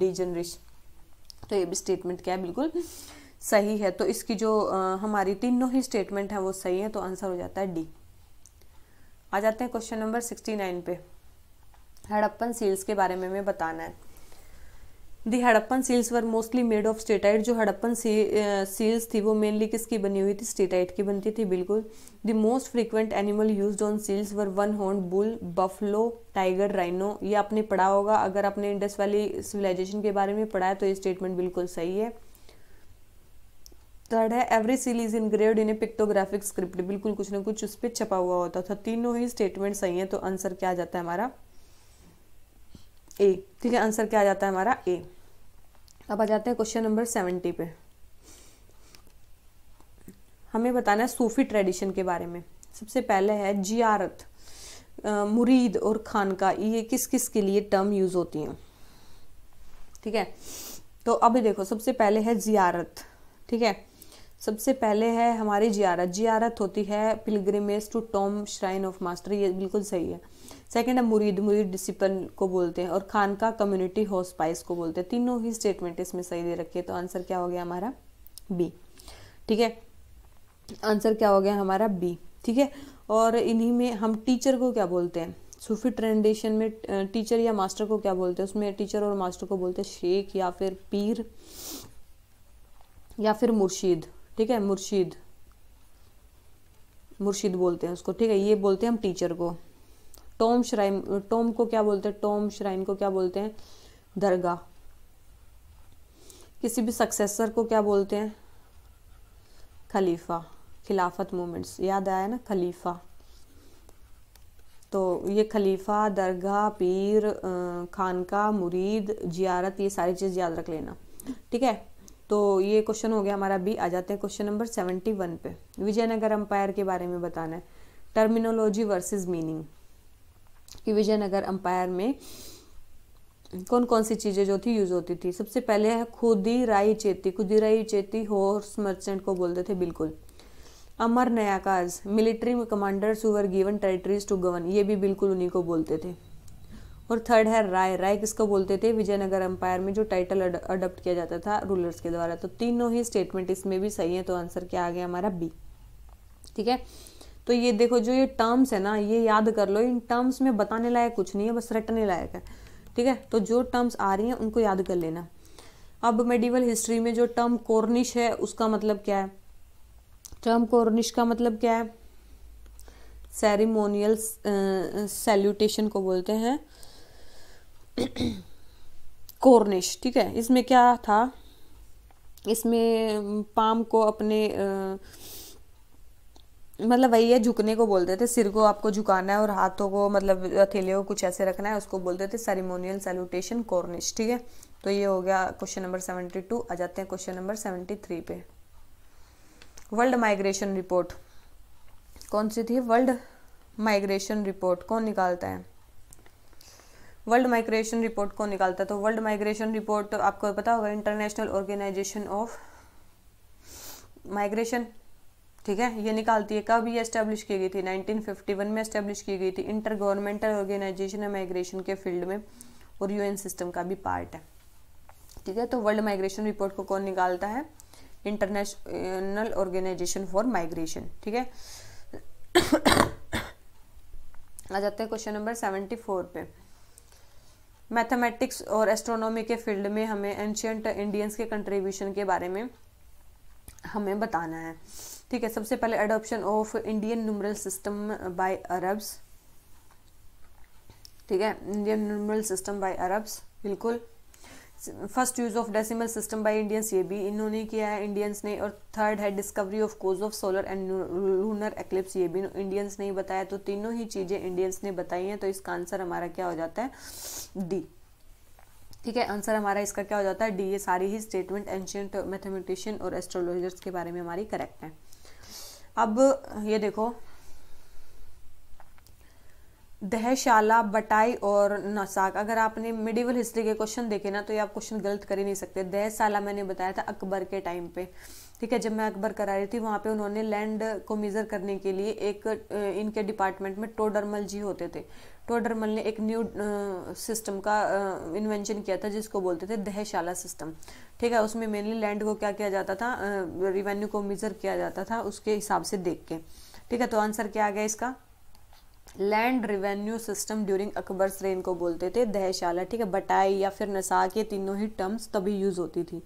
degeneration तो ये भी स्टेटमेंट क्या है बिल्कुल सही है तो इसकी जो हमारी तीनों ही स्टेटमेंट है वो सही है तो आंसर हो जाता है डी आ जाते हैं क्वेश्चन नंबर सिक्सटी नाइन पे हड़प्पन सील्स के बारे में हमें बताना है the Harappan seals were mostly made of steatite जो हड़प्पन सील्स थी वो मेनली किसकी बनी हुई थी स्टेटाइट की बनती थी बिल्कुल the most frequent animal use on seals were one horn bull buffalo tiger rhino ये आपने पढ़ा होगा अगर आपने इंडस वैली सिविलाइजेशन के बारे में पढ़ा है तो ये स्टेटमेंट बिल्कुल सही है थर्ड है every seal is engraved in a pictographic script बिल्कुल कुछ ना कुछ उस पर छपा हुआ होता था तीनों ही स्टेटमेंट सही है तो आंसर क्या आ जाता है हमारा ए ठीक है आंसर क्या आ जाता है हमारा ए अब आ जाते हैं क्वेश्चन नंबर सेवेंटी पे हमें बताना है सूफी ट्रेडिशन के बारे में सबसे पहले है जियारत मुरीद और खानका ये किस किस के लिए टर्म यूज़ होती हैं ठीक है तो अभी देखो सबसे पहले है जियारत ठीक है सबसे पहले है हमारी जियारत जियारत होती है pilgrimage to tomb shrine of master ये बिल्कुल सही है सेकेंड है मुरीद मुरीद डिसिपल को बोलते हैं और खान का कम्युनिटी हॉस्पाइस को बोलते हैं तीनों ही स्टेटमेंट इसमें सही दे रखी है तो आंसर क्या हो गया हमारा बी ठीक है आंसर क्या हो गया हमारा बी ठीक है और इन्हीं में हम टीचर को क्या बोलते हैं सूफी ट्रेंडेशन में टीचर या मास्टर को क्या बोलते हैं उसमें टीचर और मास्टर को बोलते हैं शेख या फिर पीर या फिर मुर्शीद ठीक है मुर्शीद मुर्शीद बोलते हैं उसको ठीक है ये बोलते हैं हम टीचर को टोम श्राइन टोम को क्या बोलते हैं टोम श्राइन को क्या बोलते हैं दरगाह किसी भी सक्सेसर को क्या बोलते हैं खलीफा खिलाफत मूवमेंट्स याद आया ना खलीफा तो ये खलीफा दरगाह पीर खानका मुरीद जियारत ये सारी चीज़ याद रख लेना ठीक है तो ये क्वेश्चन हो गया हमारा बी आ जाते हैं क्वेश्चन नंबर सेवेंटी वन पे विजयनगर अंपायर के बारे में बताना है टर्मिनोलॉजी वर्सेस मीनिंग कि विजयनगर अंपायर में कौन कौन सी चीज़ें जो थी यूज़ होती थी सबसे पहले है राई चेती खुदी राई चेती हॉर्स मर्चेंट को बोलते थे बिल्कुल Amara Nayakas military commanders who were given territories to govern ये भी बिल्कुल उन्हीं को बोलते थे और थर्ड है राय राय किसको बोलते थे विजयनगर अंपायर में जो टाइटल अडोप्ट किया जाता था रूलर्स के द्वारा तो तीनों ही स्टेटमेंट इसमें भी सही है तो आंसर क्या आ गया हमारा बी ठीक है तो ये देखो जो ये टर्म्स है ना ये याद कर लो इन टर्म्स में बताने लायक कुछ नहीं है बस रटने लायक है ठीक है तो जो टर्म्स आ रही हैं उनको याद कर लेना अब मेडिवल हिस्ट्री में जो टर्म कॉर्निश है उसका मतलब क्या है टर्म कॉर्निश का मतलब क्या है सेरिमोनियल सेल्यूटेशन को बोलते हैं कॉर्निश ठीक है इसमें क्या था इसमें पाम को अपने आ, मतलब वही है झुकने को बोलते थे सिर को आपको झुकाना है और हाथों को मतलब हथेलियों को कुछ ऐसे रखना है उसको बोलते थे सेरिमोनियल सैल्यूटेशन कॉर्निश ठीक है तो ये हो गया क्वेश्चन नंबर सेवेंटी टू आ जाते हैं क्वेश्चन नंबर सेवेंटी थ्री पे वर्ल्ड माइग्रेशन रिपोर्ट कौन सी थी वर्ल्ड माइग्रेशन रिपोर्ट कौन निकालता है वर्ल्ड माइग्रेशन रिपोर्ट कौन निकालता है तो वर्ल्ड माइग्रेशन रिपोर्ट आपको पता होगा इंटरनेशनल ऑर्गेनाइजेशन ऑफ माइग्रेशन ठीक है ये निकालती है कब ये एस्टेब्लिश की गई थी 1951 में एस्टेब्लिश की गई थी इंटर गवर्नमेंटल ऑर्गेनाइजेशन है माइग्रेशन के फील्ड में और यूएन सिस्टम का भी पार्ट है ठीक है तो वर्ल्ड माइग्रेशन रिपोर्ट को कौन निकालता है इंटरनेशनल ऑर्गेनाइजेशन फॉर माइग्रेशन ठीक है आ जाते हैं क्वेश्चन नंबर सेवेंटी फोर पे मैथमेटिक्स और एस्ट्रोनॉमी के फील्ड में हमें एंशियंट इंडियंस के कंट्रीब्यूशन के बारे में हमें बताना है ठीक है सबसे पहले adoption of Indian numeral system by Arabs ठीक है Indian numeral system by Arabs बिल्कुल first use of decimal system by Indians ये भी इन्होंने किया है इंडियंस ने और थर्ड है discovery of cause of solar and lunar eclipse ये भी इंडियंस ने बताया तो तीनों ही चीज़ें इंडियंस ने बताई हैं तो इसका आंसर हमारा क्या हो जाता है डी ठीक है आंसर हमारा इसका क्या हो जाता है डी ये सारी ही स्टेटमेंट एंशियंट मैथमेटिशियन और एस्ट्रोलॉजर्स के बारे में हमारी करेक्ट है अब ये देखो दहशाला बटाई और नसाक अगर आपने मिडिवल हिस्ट्री के क्वेश्चन देखे ना तो ये आप क्वेश्चन गलत कर ही नहीं सकते दहशाला मैंने बताया था अकबर के टाइम पे ठीक है जब मैं अकबर करा रही थी वहाँ पे उन्होंने लैंड को मेज़र करने के लिए एक इनके डिपार्टमेंट में टोडरमल जी होते थे टोडरमल ने एक न्यू सिस्टम का इन्वेंशन किया था जिसको बोलते थे दहशाला सिस्टम ठीक है उसमें मेनली लैंड को क्या किया जाता था रिवेन्यू को मेज़र किया जाता था उसके हिसाब से देख के ठीक है तो आंसर क्या आ गया इसका land revenue system during Akbar's reign को बोलते थे दहशाला ठीक है बटाई या फिर नसाक ये तीनों ही टर्म्स तभी यूज होती थी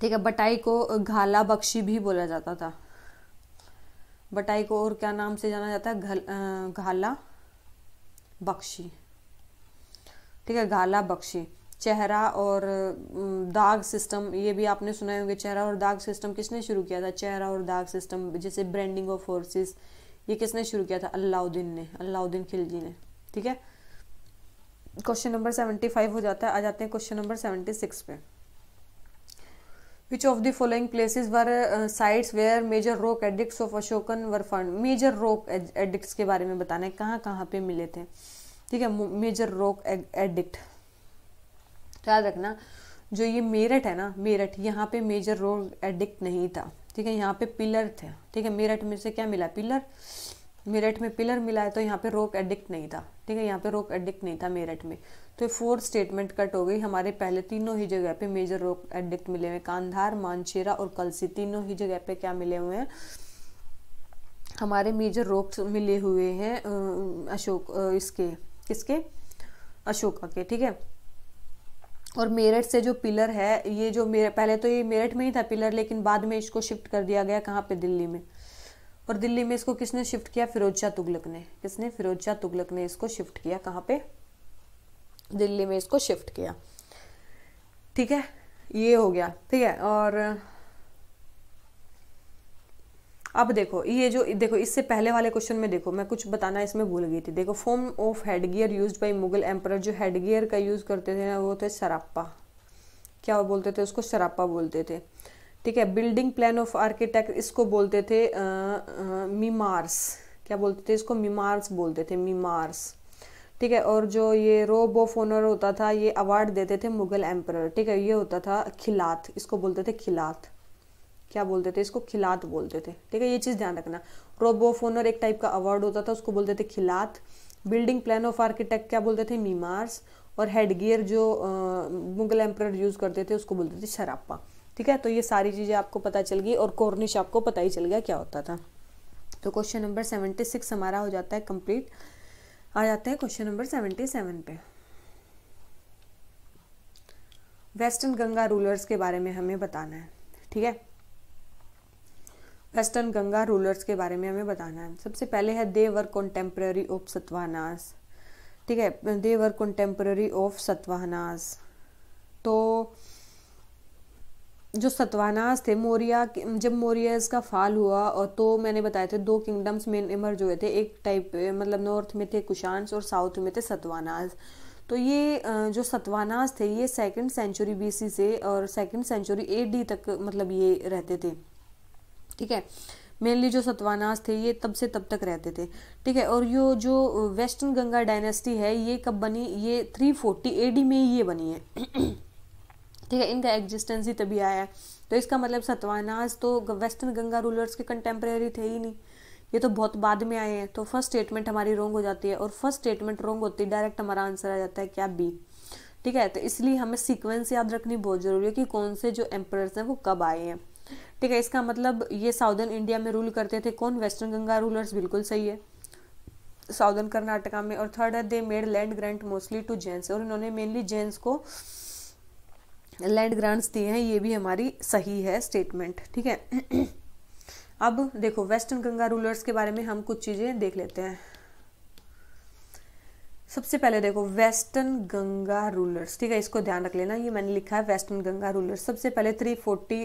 ठीक है बटाई को घाला बख्शी भी बोला जाता था बटाई को और क्या नाम से जाना जाता है घल घाला बख्शी ठीक है घाला बख्शी चेहरा और दाग सिस्टम ये भी आपने सुनाए होंगे चेहरा और दाग सिस्टम किसने शुरू किया था चेहरा और दाग सिस्टम जैसे ब्रांडिंग ऑफ फोर्सेस ये किसने शुरू किया था अलाउद्दीन ने अलाउद्दीन खिलजी ने ठीक है क्वेश्चन नंबर सेवेंटी फाइव हो जाता है आ जाते हैं क्वेश्चन नंबर सेवेंटी सिक्स पे which of the following places were sites where major rock edict of Ashokan were found major rock edict के बारे में बताना है कहाँ कहाँ पे मिले थे ठीक है मेजर रॉक एडिक्ट याद रखना जो ये मेरठ है ना मेरठ यहाँ पे मेजर रॉक एडिक्ट नहीं था ठीक है यहाँ पे पिलर थे ठीक है मेरठ में से क्या मिला पिलर मेरठ में पिलर मिला है तो यहाँ पे रोक एडिक्ट नहीं था ठीक है यहाँ पे रोक एडिक्ट नहीं था मेरठ में तो ये फोर स्टेटमेंट कट हो गई हमारे पहले तीनों ही जगह पे मेजर रोक एडिक्ट मिले हुए कांधार मानशेरा और कलसी तीनों ही जगह पे क्या मिले हुए हैं हमारे मेजर रोक मिले हुए हैं अशोक इसके किसके अशोका के ठीक है और मेरठ से जो पिलर है ये जो मेरे पहले तो ये मेरठ में ही था पिलर लेकिन बाद में इसको शिफ्ट कर दिया गया कहाँ पे दिल्ली में और दिल्ली में इसको किसने शिफ्ट किया फिरोज शाह तुगलक ने किसने फिरोज शाह तुगलक ने इसको शिफ्ट किया कहाँ पे दिल्ली में इसको शिफ्ट किया ठीक है ये हो गया ठीक है और अब देखो ये जो देखो इससे पहले वाले क्वेश्चन में देखो मैं कुछ बताना इसमें भूल गई थी देखो form of headgear use by Mughal emperor जो हेडगियर का यूज़ करते थे ना वो थे सराप्पा क्या बोलते थे उसको सराप्पा बोलते थे ठीक है बिल्डिंग प्लान ऑफ आर्किटेक्ट इसको बोलते थे मीमार्स क्या बोलते थे इसको मीमार्स बोलते थे मीमार्स ठीक है और जो ये रोब ऑफ ऑनर होता था ये अवार्ड देते थे मुगल एम्पर ठीक है ये होता था खिलात इसको बोलते थे खिलात क्या बोलते थे इसको खिलात बोलते थे ठीक है ये चीज़ ध्यान रखना रोबोफोनर एक टाइप का अवार्ड होता था उसको बोलते थे खिलात बिल्डिंग प्लान ऑफ आर्किटेक्ट क्या बोलते थे मीमार्स और हेडगियर जो आ, मुगल एम्पर यूज़ करते थे उसको बोलते थे शराप्पा ठीक है तो ये सारी चीज़ें आपको पता चल गई और कॉर्निश आपको पता ही चल गया क्या होता था तो क्वेश्चन नंबर सेवेंटी सिक्स हमारा हो जाता है कंप्लीट आ जाते हैं क्वेश्चन नंबर सेवेंटी सेवन पे वेस्टर्न गंगा रूलर्स के बारे में हमें बताना है ठीक है वेस्टर्न गंगा रूलर्स के बारे में हमें बताना है सबसे पहले है देवर कॉन्टेम्प्रेरी ऑफ सतवाहनास ठीक है देवर कॉन्टेम्प्रेरी ऑफ सतवाहनास तो जो सतवानास थे मोरिया जब मौर्यस का फाल हुआ और तो मैंने बताया थे दो किंगडम्स में इमर्ज हुए थे एक टाइप मतलब नॉर्थ में थे कुशांस और साउथ में थे सतवानास तो ये जो सतवानास थे ये सेकंड सेंचुरी बीसी से और सेकंड सेंचुरी एडी तक मतलब ये रहते थे ठीक है मेनली जो सतवानास थे ये तब से तब तक रहते थे ठीक है और ये जो वेस्टर्न गंगा डायनेस्टी है ये कब बनी ये 340 एडी में ये बनी है ठीक है इनका एग्जिस्टेंस ही तभी आया है तो इसका मतलब सतवानास तो वेस्टर्न गंगा रूलर्स के कंटेम्प्रेरी थे ही नहीं ये तो बहुत बाद में आए हैं तो फर्स्ट स्टेटमेंट हमारी रोंग हो जाती है और फर्स्ट स्टेटमेंट रोंग होती है डायरेक्ट हमारा आंसर आ जाता है क्या बी ठीक है तो इसलिए हमें सीक्वेंस याद रखनी बहुत जरूरी है कि कौन से जो एम्परर्स हैं वो कब आए हैं ठीक है इसका मतलब ये साउदर्न इंडिया में रूल करते थे कौन वेस्टर्न गंगा रूलर्स बिल्कुल सही है साउदर्न कर्नाटका में और थर्ड है they made land grant mostly to Jains और इन्होंने मेनली जेंट्स को लैंड ग्रांट्स दिए हैं ये भी हमारी सही है स्टेटमेंट ठीक है अब देखो वेस्टर्न गंगा रूलर्स के बारे में हम कुछ चीज़ें देख लेते हैं सबसे पहले देखो वेस्टर्न गंगा रूलर्स ठीक है इसको ध्यान रख लेना ये मैंने लिखा है वेस्टर्न गंगा रूलर्स सबसे पहले 340 फोर्टी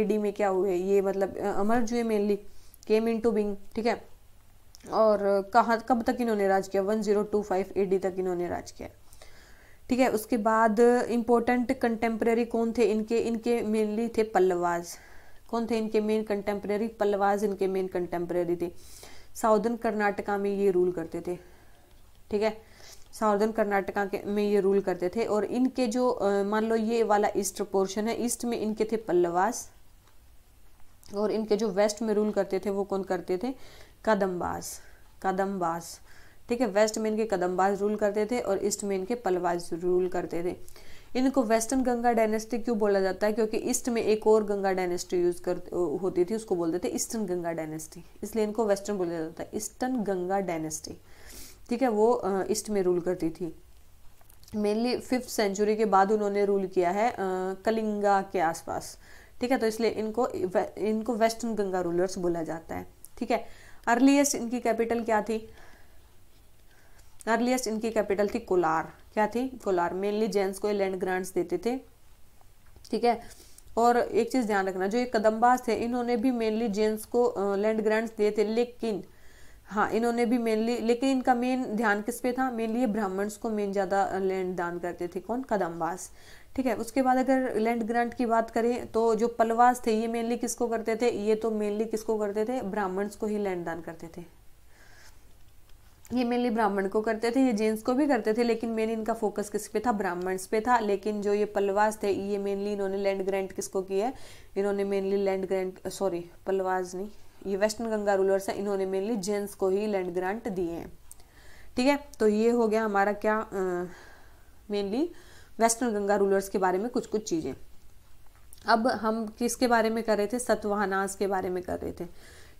एडी में क्या हुए ये मतलब अमर जुए mainly came into being ठीक है और कहाँ कब तक इन्होंने राज किया 1025 एडी तक इन्होंने राज किया ठीक है उसके बाद इम्पोर्टेंट कंटेम्प्रेरी कौन थे इनके इनके मेनली थे पल्लवाज कौन थे इनके मेन कंटेम्प्रेरी पल्लवाज इनके मेन कंटेम्प्रेरी थे साउदर्न कर्नाटका में ये रूल करते थे ठीक है साउदर्न कर्नाटका के में ये रूल करते थे और इनके जो मान लो ये वाला ईस्ट पोर्शन है ईस्ट में इनके थे पल्लवास और इनके जो वेस्ट में रूल करते थे वो कौन करते थे कदम्बास कदम्बास ठीक है वेस्ट में इनके कदम्बाज रूल करते थे और ईस्ट में इनके पलवास रूल करते थे इनको वेस्टर्न गंगा डायनेस्टी क्यों बोला जाता है क्योंकि ईस्ट में एक और गंगा डायनेस्टी यूज कर होती थी उसको बोलते थे ईस्टर्न गंगा डायनेस्टी इसलिए इनको वेस्टर्न बोला जाता है ईस्टर्न गंगा डायनेस्टी ठीक है वो ईस्ट में रूल करती थी मेनली फिफ्थ सेंचुरी के बाद उन्होंने रूल किया है कलिंगा के आसपास ठीक है तो इसलिए इनको इनको वेस्टर्न गंगा रूलर्स बोला जाता है ठीक है अर्लीस्ट इनकी कैपिटल क्या थी अर्लीस्ट इनकी कैपिटल थी कोलार क्या थी कोलार मेनली जेंट्स को लैंड ग्रांट्स देते थे ठीक है और एक चीज़ ध्यान रखना जो ये कदम्बाज थे इन्होंने भी मेनली जेंट्स को लैंड ग्रांट्स दिए थे लेकिन हाँ इन्होंने भी मेनली लेकिन इनका मेन ध्यान किस पे था मेनली ये ब्राह्मण्स को मेन ज़्यादा लैंड दान करते थे कौन कदम्बास ठीक है उसके बाद अगर लैंड ग्रांट की बात करें तो जो पलवास थे ये मेनली किसको करते थे ये तो मेनली किसको करते थे ब्राह्मण्स को ही लैंड दान करते थे ये मेनली ब्राह्मण को करते थे ये जेंट्स को भी करते थे लेकिन मेन इनका फोकस किस पे था ब्राह्मण्स पे था लेकिन जो ये पलवास थे ये मेनली इन्होंने लैंड ग्रांट किसको किया है इन्होंने mainly land grant sorry Pallavas नहीं ये वेस्टर्न गंगा रूलर्स हैं इन्होंने मेनली जेंट्स को ही लैंड ग्रांट दिए हैं ठीक है तो ये हो गया हमारा क्या मेनली वेस्टर्न गंगा रूलर्स के बारे में कुछ कुछ चीज़ें अब हम किसके बारे में कर रहे थे सतवाहनाज के बारे में कर रहे थे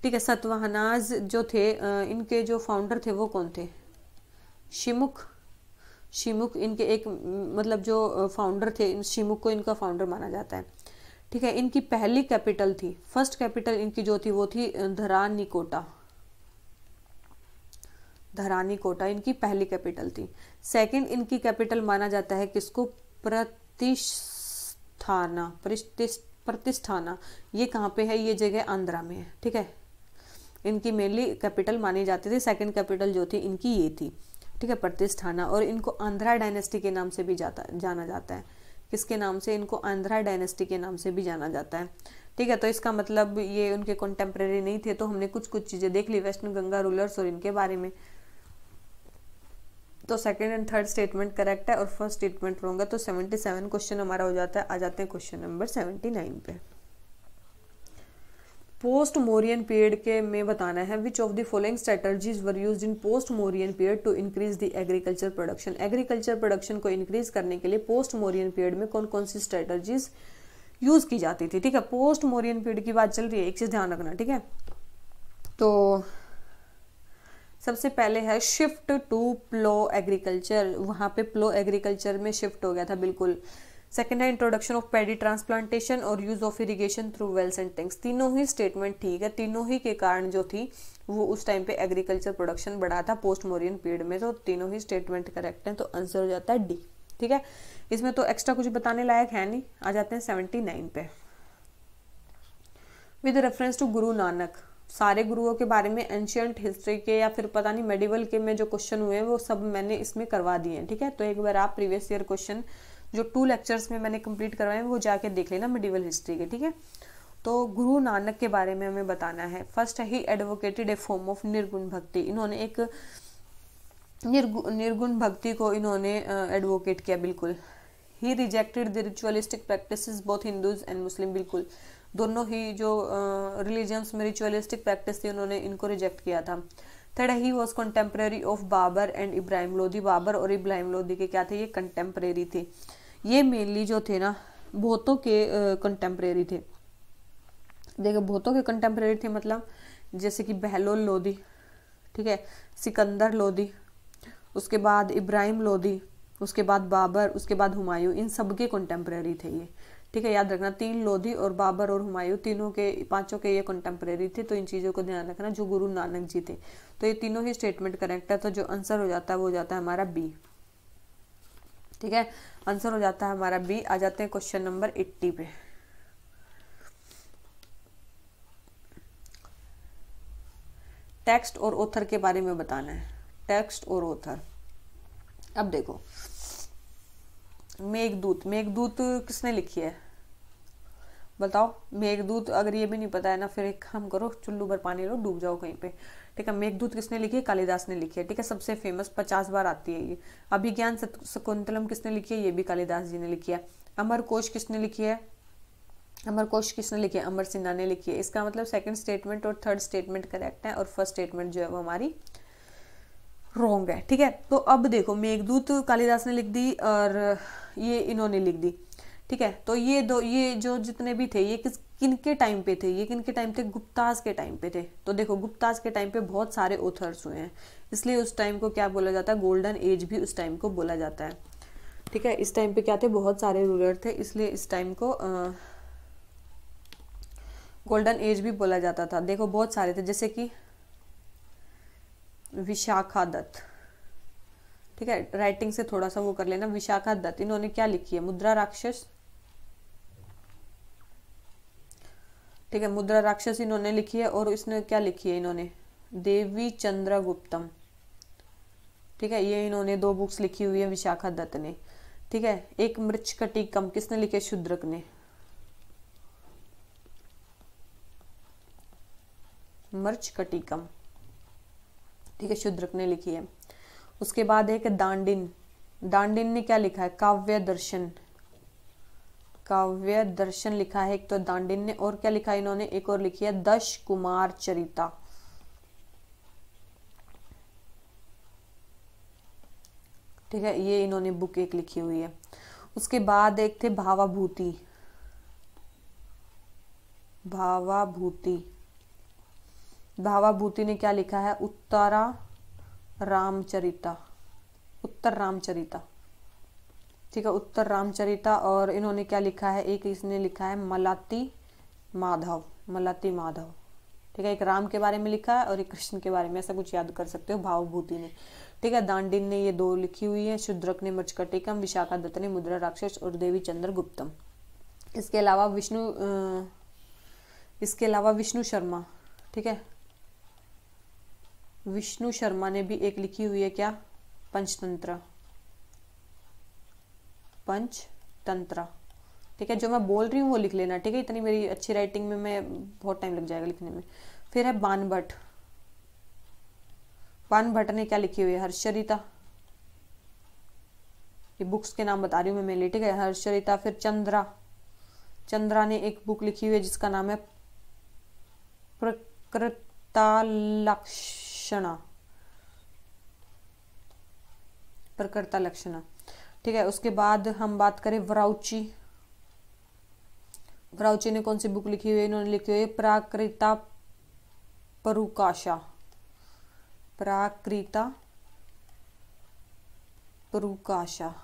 ठीक है सतवाहनाज जो थे इनके जो फाउंडर थे वो कौन थे शिमुख शिमुख इनके एक मतलब जो फाउंडर थे शिमुख को इनका फाउंडर माना जाता है ठीक है इनकी पहली कैपिटल थी फर्स्ट कैपिटल इनकी जो थी वो थी धरानी कोटा धरानी कोटा इनकी पहली कैपिटल थी सेकंड इनकी कैपिटल माना जाता है किसको प्रतिष्ठाना प्रतिष्ठाना ये कहाँ पे है ये जगह आंध्रा में है ठीक है इनकी मेनली कैपिटल मानी जाती थी सेकंड कैपिटल जो थी इनकी ये थी ठीक है प्रतिष्ठाना और इनको आंध्रा डायनेस्टी के नाम से भी जाता जाना जाता है किसके नाम से इनको आंध्रा डायनेस्टी के नाम से भी जाना जाता है ठीक है तो इसका मतलब ये उनके कॉन्टेम्प्रेरी नहीं थे तो हमने कुछ कुछ चीज़ें देख ली वेस्टर्न गंगा रूलर्स और इनके बारे में तो second and third statement correct है और फर्स्ट स्टेटमेंट रहूंगा तो सेवेंटी सेवन क्वेश्चन हमारा हो जाता है आ जाते हैं क्वेश्चन नंबर सेवेंटी नाइन पे पोस्ट मोरियन पीरियड के में बताना है which of the following strategies were use in post Mauryan period to increase the agriculture production agriculture production को इंक्रीज करने के लिए पोस्ट मोरियन पीरियड में कौन कौन सी स्ट्रेटर्जीज यूज की जाती थी ठीक है पोस्ट मोरियन पीरियड की बात चल रही है एक चीज ध्यान रखना ठीक है तो सबसे पहले है शिफ्ट टू प्लो एग्रीकल्चर वहां पे प्लो एग्रीकल्चर में शिफ्ट हो गया था बिल्कुल सेकेंड है इंट्रोडक्शन ऑफ पेडी ट्रांसप्लांटेशन और use of irrigation through wells and tanks तीनों ही स्टेटमेंट ठीक है तीनों ही के कारण जो थी वो उस टाइम पे एग्रीकल्चर प्रोडक्शन बढ़ा था पोस्ट मोरियन पीरियड में तो तीनों ही स्टेटमेंट करेक्ट हैं तो आंसर हो जाता है डी ठीक है इसमें तो एक्स्ट्रा कुछ बताने लायक है नहीं आ जाते हैं सेवेंटी नाइन पे with reference to Guru Nanak सारे गुरुओं के बारे में एंशियंट हिस्ट्री के या फिर पता नहीं मेडिवल के में जो क्वेश्चन हुए हैं वो सब मैंने इसमें करवा दिए हैं ठीक है तो एक बार आप प्रीवियस ईयर क्वेश्चन जो टू लेक्चर्स में मैंने कंप्लीट करवाए हैं वो जाके देख लेना मिडिवल हिस्ट्री के ठीक है तो गुरु नानक के बारे में हमें बताना है फर्स्ट ही advocated a form of nirguna bhakti इन्होंने एक निर्गु, निर्गुण भक्ति को इन्होंने एडवोकेट किया बिल्कुल ही rejected the ritualistic practice both Hindus and Muslim बिल्कुल दोनों ही जो रिलीजन्स में रिचुअलिस्टिक प्रैक्टिस थी उन्होंने इनको रिजेक्ट किया था थर्ड ही was contemporary of Babar and Ibrahim Lodhi Babar और इब्राहिम लोधी के क्या थे ये कंटेम्प्रेरी थे ये मेनली जो थे ना बहुतों के कंटेम्प्रेरी थे देखो बहुतों के कंटेम्प्रेरी थे मतलब जैसे कि बहलोल लोधी ठीक है सिकंदर लोधी उसके बाद इब्राहिम लोधी उसके बाद बाबर उसके बाद हुमायूं इन सब के कंटेम्प्रेरी थे ये ठीक है याद रखना तीन लोधी और बाबर और हुमायूं तीनों के पांचों के ये कंटेम्प्रेरी थे तो इन चीज़ों को ध्यान रखना जो गुरु नानक जी थे तो ये तीनों ही स्टेटमेंट करेक्ट है तो जो आंसर हो जाता है वो हो जाता है हमारा बी ठीक है आंसर हो जाता है हमारा बी आ जाते हैं क्वेश्चन नंबर एट्टी पे टेक्स्ट और ऑथर के बारे में बताना है टेक्स्ट और ओथर अब देखो मेघदूत मेघदूत किसने लिखी है बताओ मेघदूत अगर ये भी नहीं पता है ना फिर एक काम करो चुल्लू भर पानी लो डूब जाओ कहीं पे ठीक है मेघदूत किसने लिखी है कालिदास ने लिखी है ठीक है सबसे फेमस पचास बार आती है ये अभिज्ञान शकुंतलम किसने लिखी है ये भी कालिदास जी ने लिखी है अमर कोश किसने लिखी है अमर कोश किसने लिखी है अमर सिन्हा ने लिखी है इसका मतलब सेकंड स्टेटमेंट और थर्ड स्टेटमेंट करेक्ट है और फर्स्ट स्टेटमेंट जो है वो हमारी रोंग है ठीक है तो अब देखो मेघदूत कालिदास ने लिख दी और ये इन्होंने लिख दी ठीक है तो ये दो ये जो जितने भी थे ये किस किन के टाइम पे थे ये किन के टाइम थे गुप्ताज के टाइम पे थे तो देखो गुप्ताज के टाइम पे बहुत सारे ओथर्स हुए हैं इसलिए उस टाइम को क्या बोला जाता है गोल्डन एज भी उस टाइम को बोला जाता है ठीक है इस टाइम पे क्या थे बहुत सारे रूलर थे इसलिए इस टाइम को गोल्डन एज भी बोला जाता था देखो बहुत सारे थे जैसे कि विशाखा दत्त ठीक है राइटिंग से थोड़ा सा वो कर लेना विशाखा दत्त इन्होंने क्या लिखी है मुद्रा राक्षस ठीक है मुद्रा राक्षस इन्होंने लिखी है और इसने क्या लिखी है इन्होंने देवी चंद्र गुप्तम ठीक है ये इन्होंने दो बुक्स लिखी हुई है विशाखा दत्त ने ठीक है एक मृच कटिकम किसने लिखे शुद्रक ने मर्च कटिकम ठीक है शुद्रक ने लिखी है उसके बाद एक दांडिन दांडिन ने क्या लिखा है काव्य दर्शन काव्य दर्शन लिखा है एक तो दांडिन ने और क्या लिखा इन्होंने एक और लिखी है दश कुमार चरिता ठीक है ये इन्होंने बुक एक लिखी हुई है उसके बाद एक थे भावाभूति भावाभूति भावाभूति ने क्या लिखा है उत्तरा रामचरिता उत्तर रामचरिता ठीक है उत्तर रामचरिता और इन्होंने क्या लिखा है एक इसने लिखा है मलाती माधव मलाती माधव ठीक है एक राम के बारे में लिखा है और एक कृष्ण के बारे में ऐसा कुछ याद कर सकते हो भावभूति ने ठीक है दांडिन ने ये दो लिखी हुई है शुद्रक ने मचकटिकम विशाखा दत्त ने मुद्रा राक्षस और देवी चंद्र गुप्तम इसके अलावा विष्णु इसके अलावा विष्णु शर्मा ठीक है विष्णु शर्मा ने भी एक लिखी हुई है क्या पंचतंत्र पंचतंत्र ठीक है जो मैं बोल रही हूँ वो लिख लेना ठीक है इतनी मेरी अच्छी राइटिंग में मैं बहुत टाइम लग जाएगा लिखने में फिर है बान भट्ट बान भट्ट ने क्या लिखी हुई है हर्षरिता ये बुक्स के नाम बता रही हूँ मैं मेनली ठीक है हर्षरिता फिर चंद्रा चंद्रा ने एक बुक लिखी हुई है जिसका नाम है प्रकृता लक्ष्य लक्षण प्रकृता लक्षण ठीक है उसके बाद हम बात करें वराउची वराउची ने कौन सी बुक लिखी हुई है इन्होंने लिखी हुई है प्राकृता परुकाशा प्राकृता परुकाशा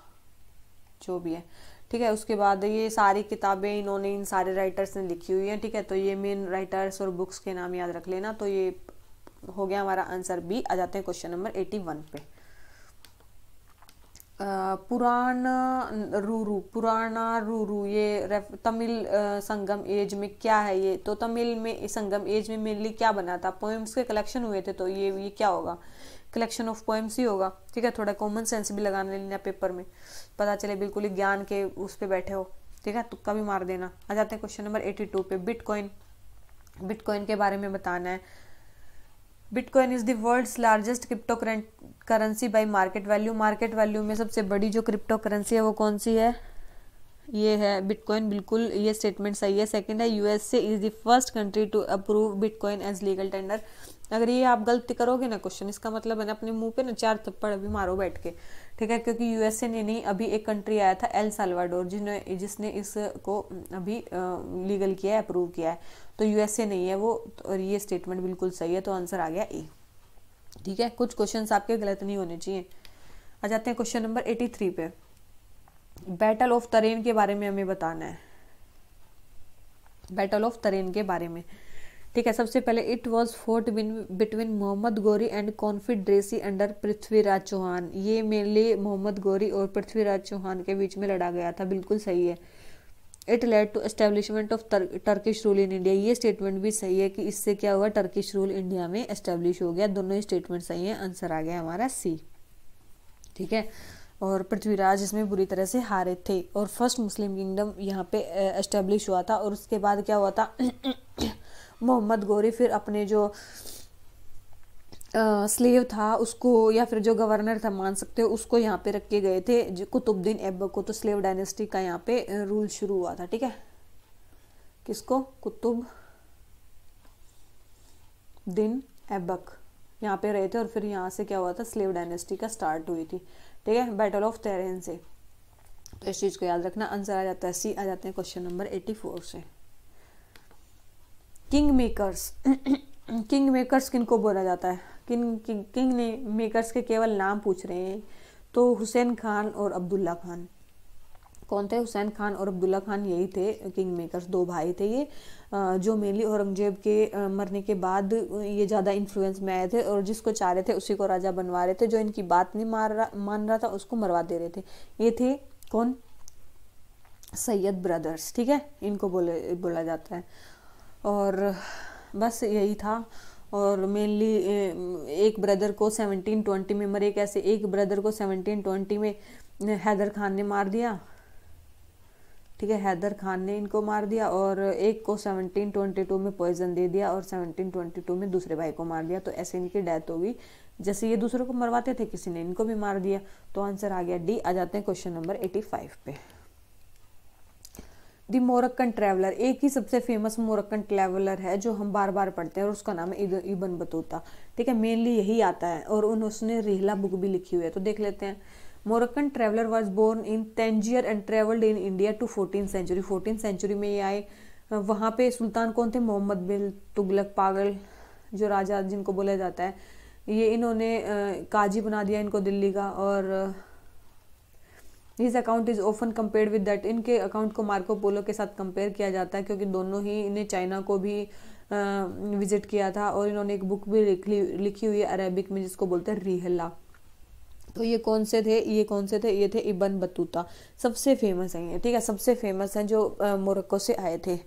जो भी है ठीक है उसके बाद ये सारी किताबें इन्होंने इन सारे राइटर्स ने लिखी हुई हैं ठीक है तो ये मेन राइटर्स और बुक्स के नाम याद रख लेना तो ये हो गया हमारा आंसर बी आ जाते हैं क्वेश्चन नंबर एटी वन पे पुराण रूरू पुराना रूरू ये तमिल संगम एज में क्या है ये तो तमिल में संगम एज में मेनली क्या बना था पोएम्स के कलेक्शन हुए थे तो ये ये क्या होगा कलेक्शन ऑफ पोएम्स ही होगा ठीक है थोड़ा कॉमन सेंस भी लगाने लेना पेपर में पता चले बिल्कुल ही ज्ञान के उस पर बैठे हो ठीक है तुक्का तो भी मार देना आ जाते हैं क्वेश्चन नंबर एटी टू पे बिटकॉइन बिटकॉइन के बारे में बताना है bitcoin is the world's largest crypto currency by market value market value में सबसे बड़ी जो क्रिप्टो करेंसी है वो कौन सी है ये है बिटकॉइन बिल्कुल ये स्टेटमेंट सही है सेकंड है USA is the first country to approve bitcoin as legal tender अगर ये आप गलत करोगे ना क्वेश्चन इसका मतलब है ना अपने मुंह पे ना चार थप्पड़ अभी मारो बैठ के ठीक है क्योंकि यूएसए ने नहीं अभी एक कंट्री आया था एल साल्वाडोर जिन्होंने जिसने इसको अभी लीगल किया है अप्रूव किया है तो यूएसए नहीं है वो और ये स्टेटमेंट बिल्कुल सही है तो आंसर आ गया ए ठीक है कुछ क्वेश्चन आपके गलत नहीं होने चाहिए आ जाते हैं क्वेश्चन नंबर एटी थ्री पे बैटल ऑफ तरेन के बारे में हमें बताना है बैटल ऑफ तरेन के बारे में ठीक है सबसे पहले it was fought between Mohammad Ghori and confederacy under Prithviraj Chauhan ये मेनली मोहम्मद गौरी और पृथ्वीराज चौहान के बीच में लड़ा गया था बिल्कुल सही है it led to establishment of Turkish rule in India ये स्टेटमेंट भी सही है कि इससे क्या हुआ टर्किश रूल इंडिया में एस्टेब्लिश हो गया दोनों ही स्टेटमेंट सही है आंसर आ गया हमारा सी ठीक है और पृथ्वीराज इसमें बुरी तरह से हारे थे और फर्स्ट मुस्लिम किंगडम यहाँ पे एस्टेब्लिश हुआ था और उसके बाद क्या हुआ था मोहम्मद गौरी फिर अपने जो स्लेव था उसको या फिर जो गवर्नर था मान सकते हो उसको यहाँ पे रखे गए थे जो कुतुबद्दीन ऐबक को तो स्लेव डायनेस्टी का यहाँ पे रूल शुरू हुआ था ठीक है किसको कुतुब दिन ऐबक यहाँ पे रहे थे और फिर यहाँ से क्या हुआ था स्लेव डायनेस्टी का स्टार्ट हुई थी ठीक है बैटल ऑफ तेरेन से तो इस चीज़ को याद रखना आंसर आ जाता है सी आ जाते हैं क्वेश्चन नंबर एटी फोर से किंग मेकर्स किंग मेकर्स किन को बोला जाता है किन किंग किंग ने मेकर्स के केवल नाम पूछ रहे हैं तो हुसैन खान और अब्दुल्ला खान कौन थे हुसैन खान और अब्दुल्ला खान यही थे किंग मेकर्स दो भाई थे ये जो मेनली औरंगजेब के मरने के बाद ये ज़्यादा इन्फ्लुएंस में आए थे और जिसको चाह रहे थे उसी को राजा बनवा रहे थे जो इनकी बात नहीं मार रहा मान रहा था उसको मरवा दे रहे थे ये थे कौन सैयद ब्रदर्स ठीक है इनको बोले बोला जाता है और बस यही था और मेनली एक ब्रदर को 1720 में मरे कैसे एक ब्रदर को 1720 में हैदर खान ने मार दिया ठीक है हैदर खान ने इनको मार दिया और एक को 1722 में पॉइजन दे दिया और 1722 में दूसरे भाई को मार दिया तो ऐसे इनकी डेथ हो गई जैसे ये दूसरों को मरवाते थे किसी ने इनको भी मार दिया तो आंसर आ गया डी आ जाते हैं क्वेश्चन नंबर 85 पे द मोरक्कन ट्रैवलर एक ही सबसे फेमस मोरक्कन ट्रैवलर है जो हम बार बार पढ़ते हैं और उसका नाम है इबन बतूता ठीक है मेनली यही आता है और उन उसने रिहला बुक भी लिखी हुई है तो देख लेते हैं Moroccan traveller was born in Tangier and travelled in India to fourteen century fourteen century में ये आए वहाँ पे सुल्तान कौन थे मोहम्मद बिन तुगलक पागल जो राजा जिनको बोला जाता है ये इन्होंने काजी बना दिया इनको दिल्ली का और his account is often compare with that इनके अकाउंट को मार्को पोलो के साथ कंपेयर किया जाता है क्योंकि दोनों ही इन्हें चाइना को भी विजिट किया था और इन्होंने एक बुक भी लिखी लिखी हुई है अरेबिक में जिसको बोलते हैं रिहला तो ये कौन से थे ये कौन से थे ये थे इबन बतूता सबसे फेमस हैं ये ठीक है सबसे फेमस हैं जो मोरक्को से आए थे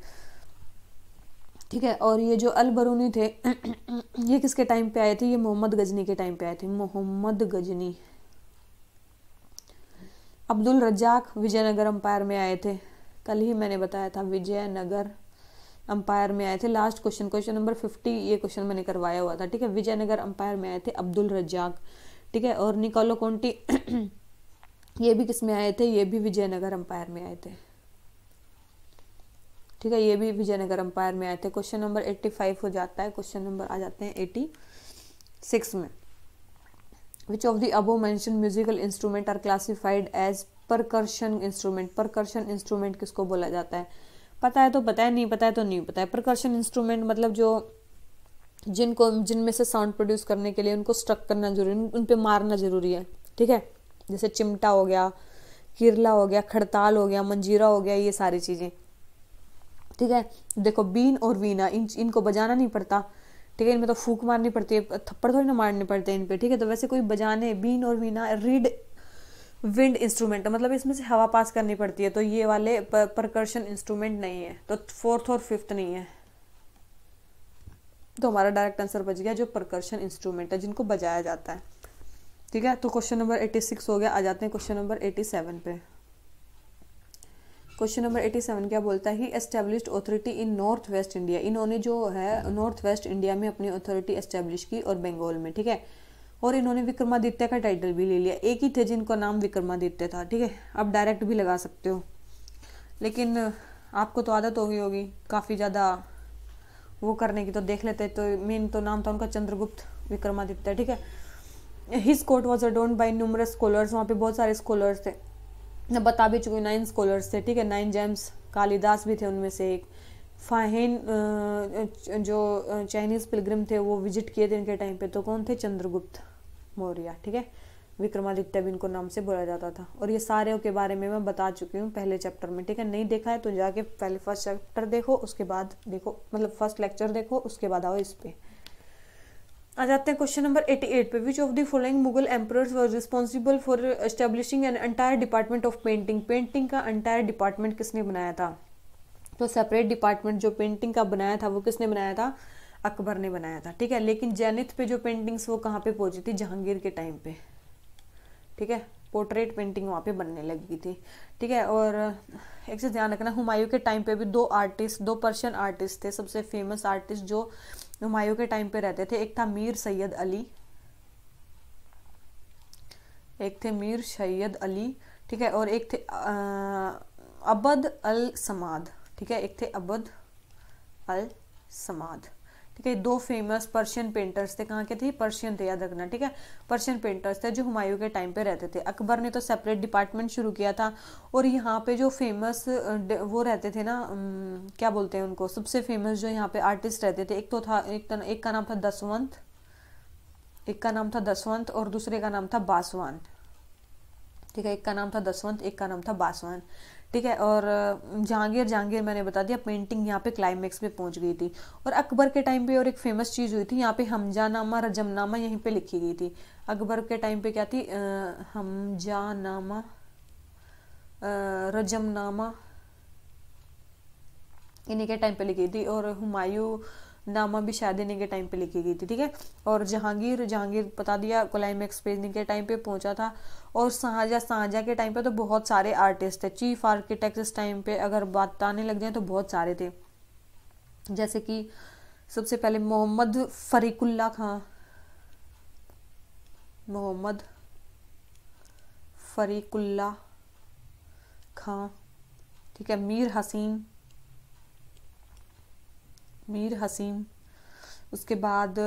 ठीक है और ये जो अल बरूनी थे ये किसके टाइम पे आए थे ये मोहम्मद गजनी के टाइम पे आए थे मोहम्मद गजनी अब्दुल रज्जाक विजयनगर अंपायर में आए थे कल ही मैंने बताया था विजयनगर अंपायर में आए थे last question question number fifty ये क्वेश्चन मैंने करवाया हुआ था ठीक है विजयनगर अंपायर में आए थे अब्दुल रज्जाक ठीक है और निकोलो कोंटी ये भी किस में आए थे ये भी विजयनगर अंपायर में आए थे ठीक है ये भी विजयनगर अंपायर में आए थे क्वेश्चन नंबर एट्टी फाइव हो जाता है क्वेश्चन नंबर आ जाते हैं एटी सिक्स में which of the above mentioned musical instrument are classified as percussion instrument percussion instrument किसको बोला जाता है पता है तो पता है नहीं पता है तो नहीं पता है प्रकर्शन इंस्ट्रूमेंट मतलब जो जिनको जिनमें से साउंड प्रोड्यूस करने के लिए उनको स्ट्रक करना जरूरी है उन पर मारना जरूरी है ठीक है जैसे चिमटा हो गया किरला हो गया खड़ताल हो गया मंजीरा हो गया ये सारी चीज़ें ठीक है देखो बीन और वीना इन इनको बजाना नहीं पड़ता ठीक है इनमें तो फूक मारनी पड़ती है थप्पड़ थोड़ी ना मारने पड़ते हैं इन पर ठीक है तो वैसे कोई बजाने बीन और वीना रीड विंड इंस्ट्रूमेंट मतलब इसमें से हवा पास करनी पड़ती है तो ये वाले परकर्शन इंस्ट्रूमेंट नहीं है तो फोर्थ और फिफ्थ नहीं है तो हमारा डायरेक्ट आंसर बच गया जो परकर्शन इंस्ट्रूमेंट है जिनको बजाया जाता है ठीक है तो क्वेश्चन नंबर एटी सिक्स हो गया आ जाते हैं क्वेश्चन नंबर एटी सेवन पे क्वेश्चन नंबर एटी सेवन क्या बोलता है he established authority in north west India इन्होंने जो है नॉर्थ वेस्ट इंडिया में अपनी अथॉरिटी एस्टेब्लिश की और बंगाल में ठीक है और इन्होंने विक्रमादित्य का टाइटल भी ले लिया एक ही थे जिनका नाम विक्रमादित्य था ठीक है आप डायरेक्ट भी लगा सकते हो लेकिन आपको तो आदत हो गई होगी काफ़ी ज़्यादा वो करने की तो देख लेते तो मेन तो नाम था उनका चंद्रगुप्त विक्रमादित्य ठीक है his court was adorned by numerous scholars वहाँ पे बहुत सारे स्कॉलर्स थे मैं बता भी चुकी नाइन स्कॉलर्स थे ठीक है नाइन जेम्स कालिदास भी थे उनमें से एक फाहेन जो चाइनीज़ पिलग्रिम थे वो विजिट किए थे इनके टाइम पे तो कौन थे चंद्रगुप्त मौर्य ठीक है विक्रमादित्य भी इनको नाम से बोला जाता था और ये सारे के बारे में मैं बता चुकी हूँ पहले चैप्टर में ठीक है नहीं देखा है तो जाके पहले फर्स्ट चैप्टर देखो उसके बाद देखो मतलब फर्स्ट लेक्चर देखो उसके बाद आओ इस पर आ जाते हैं क्वेश्चन नंबर 88 पे which of the following Mughal emperors were responsible for establishing an entire department of painting painting का एंटायर डिपार्टमेंट किसने बनाया था तो सेपरेट डिपार्टमेंट जो पेंटिंग का बनाया था वो किसने बनाया था अकबर ने बनाया था ठीक है लेकिन जैनिथ पे जो पेंटिंग्स वो कहाँ पे पहुंची थी जहांगीर के टाइम पे ठीक है पोर्ट्रेट पेंटिंग वहाँ पे बनने लगी थी ठीक है और एक चीज़ ध्यान रखना हुमायूं के टाइम पे भी दो आर्टिस्ट दो पर्शियन आर्टिस्ट थे सबसे फेमस आर्टिस्ट जो हुमायूं के टाइम पे रहते थे एक था मीर सैयद अली एक थे मीर सैयद अली ठीक है और एक थे अबद अल समाद ठीक है एक थे अबद अल समाद ठीक है दो फेमस पर्शियन पेंटर्स थे कहाँ के थे पर्शियन थे याद रखना ठीक है पर्शियन पेंटर्स थे जो हुमायूं के टाइम पे रहते थे अकबर ने तो सेपरेट डिपार्टमेंट शुरू किया था और यहाँ पे जो फेमस वो रहते थे ना क्या बोलते हैं उनको सबसे फेमस जो यहाँ पे आर्टिस्ट रहते थे एक तो था एक, ता, एक का नाम था दसवंत एक का नाम था दसवंत और दूसरे का नाम था बासवान ठीक है एक का नाम था दसवंत एक का नाम था बासवान ठीक है और जहांगीर जहांगीर मैंने बता दिया पेंटिंग यहाँ पे क्लाइमेक्स पे पहुंच गई थी और अकबर के टाइम पे और एक फेमस चीज़ हुई थी यहाँ पे हमजानामा रजमनामा यहीं पे लिखी गई थी अकबर के टाइम पे क्या थी हमजानामा रजमनामा इन्हीं के टाइम पे लिखी थी और हुमायूं नामा भी शायद इन्हीं के टाइम पे लिखी गई थी ठीक है और जहांगीर जहांगीर बता दिया क्लाइमैक्स पेजनी के टाइम पे पहुंचा था और शाहजहाँ शाहजहाँ के टाइम पे तो बहुत सारे आर्टिस्ट थे चीफ आर्किटेक्ट इस टाइम पे अगर बात आने लग जाए तो बहुत सारे थे जैसे कि सबसे पहले मोहम्मद फरीकुल्ला खां मोहम्मद फरीकुल्ला खां ठीक है मीर हसीन मीर हसीम उसके बाद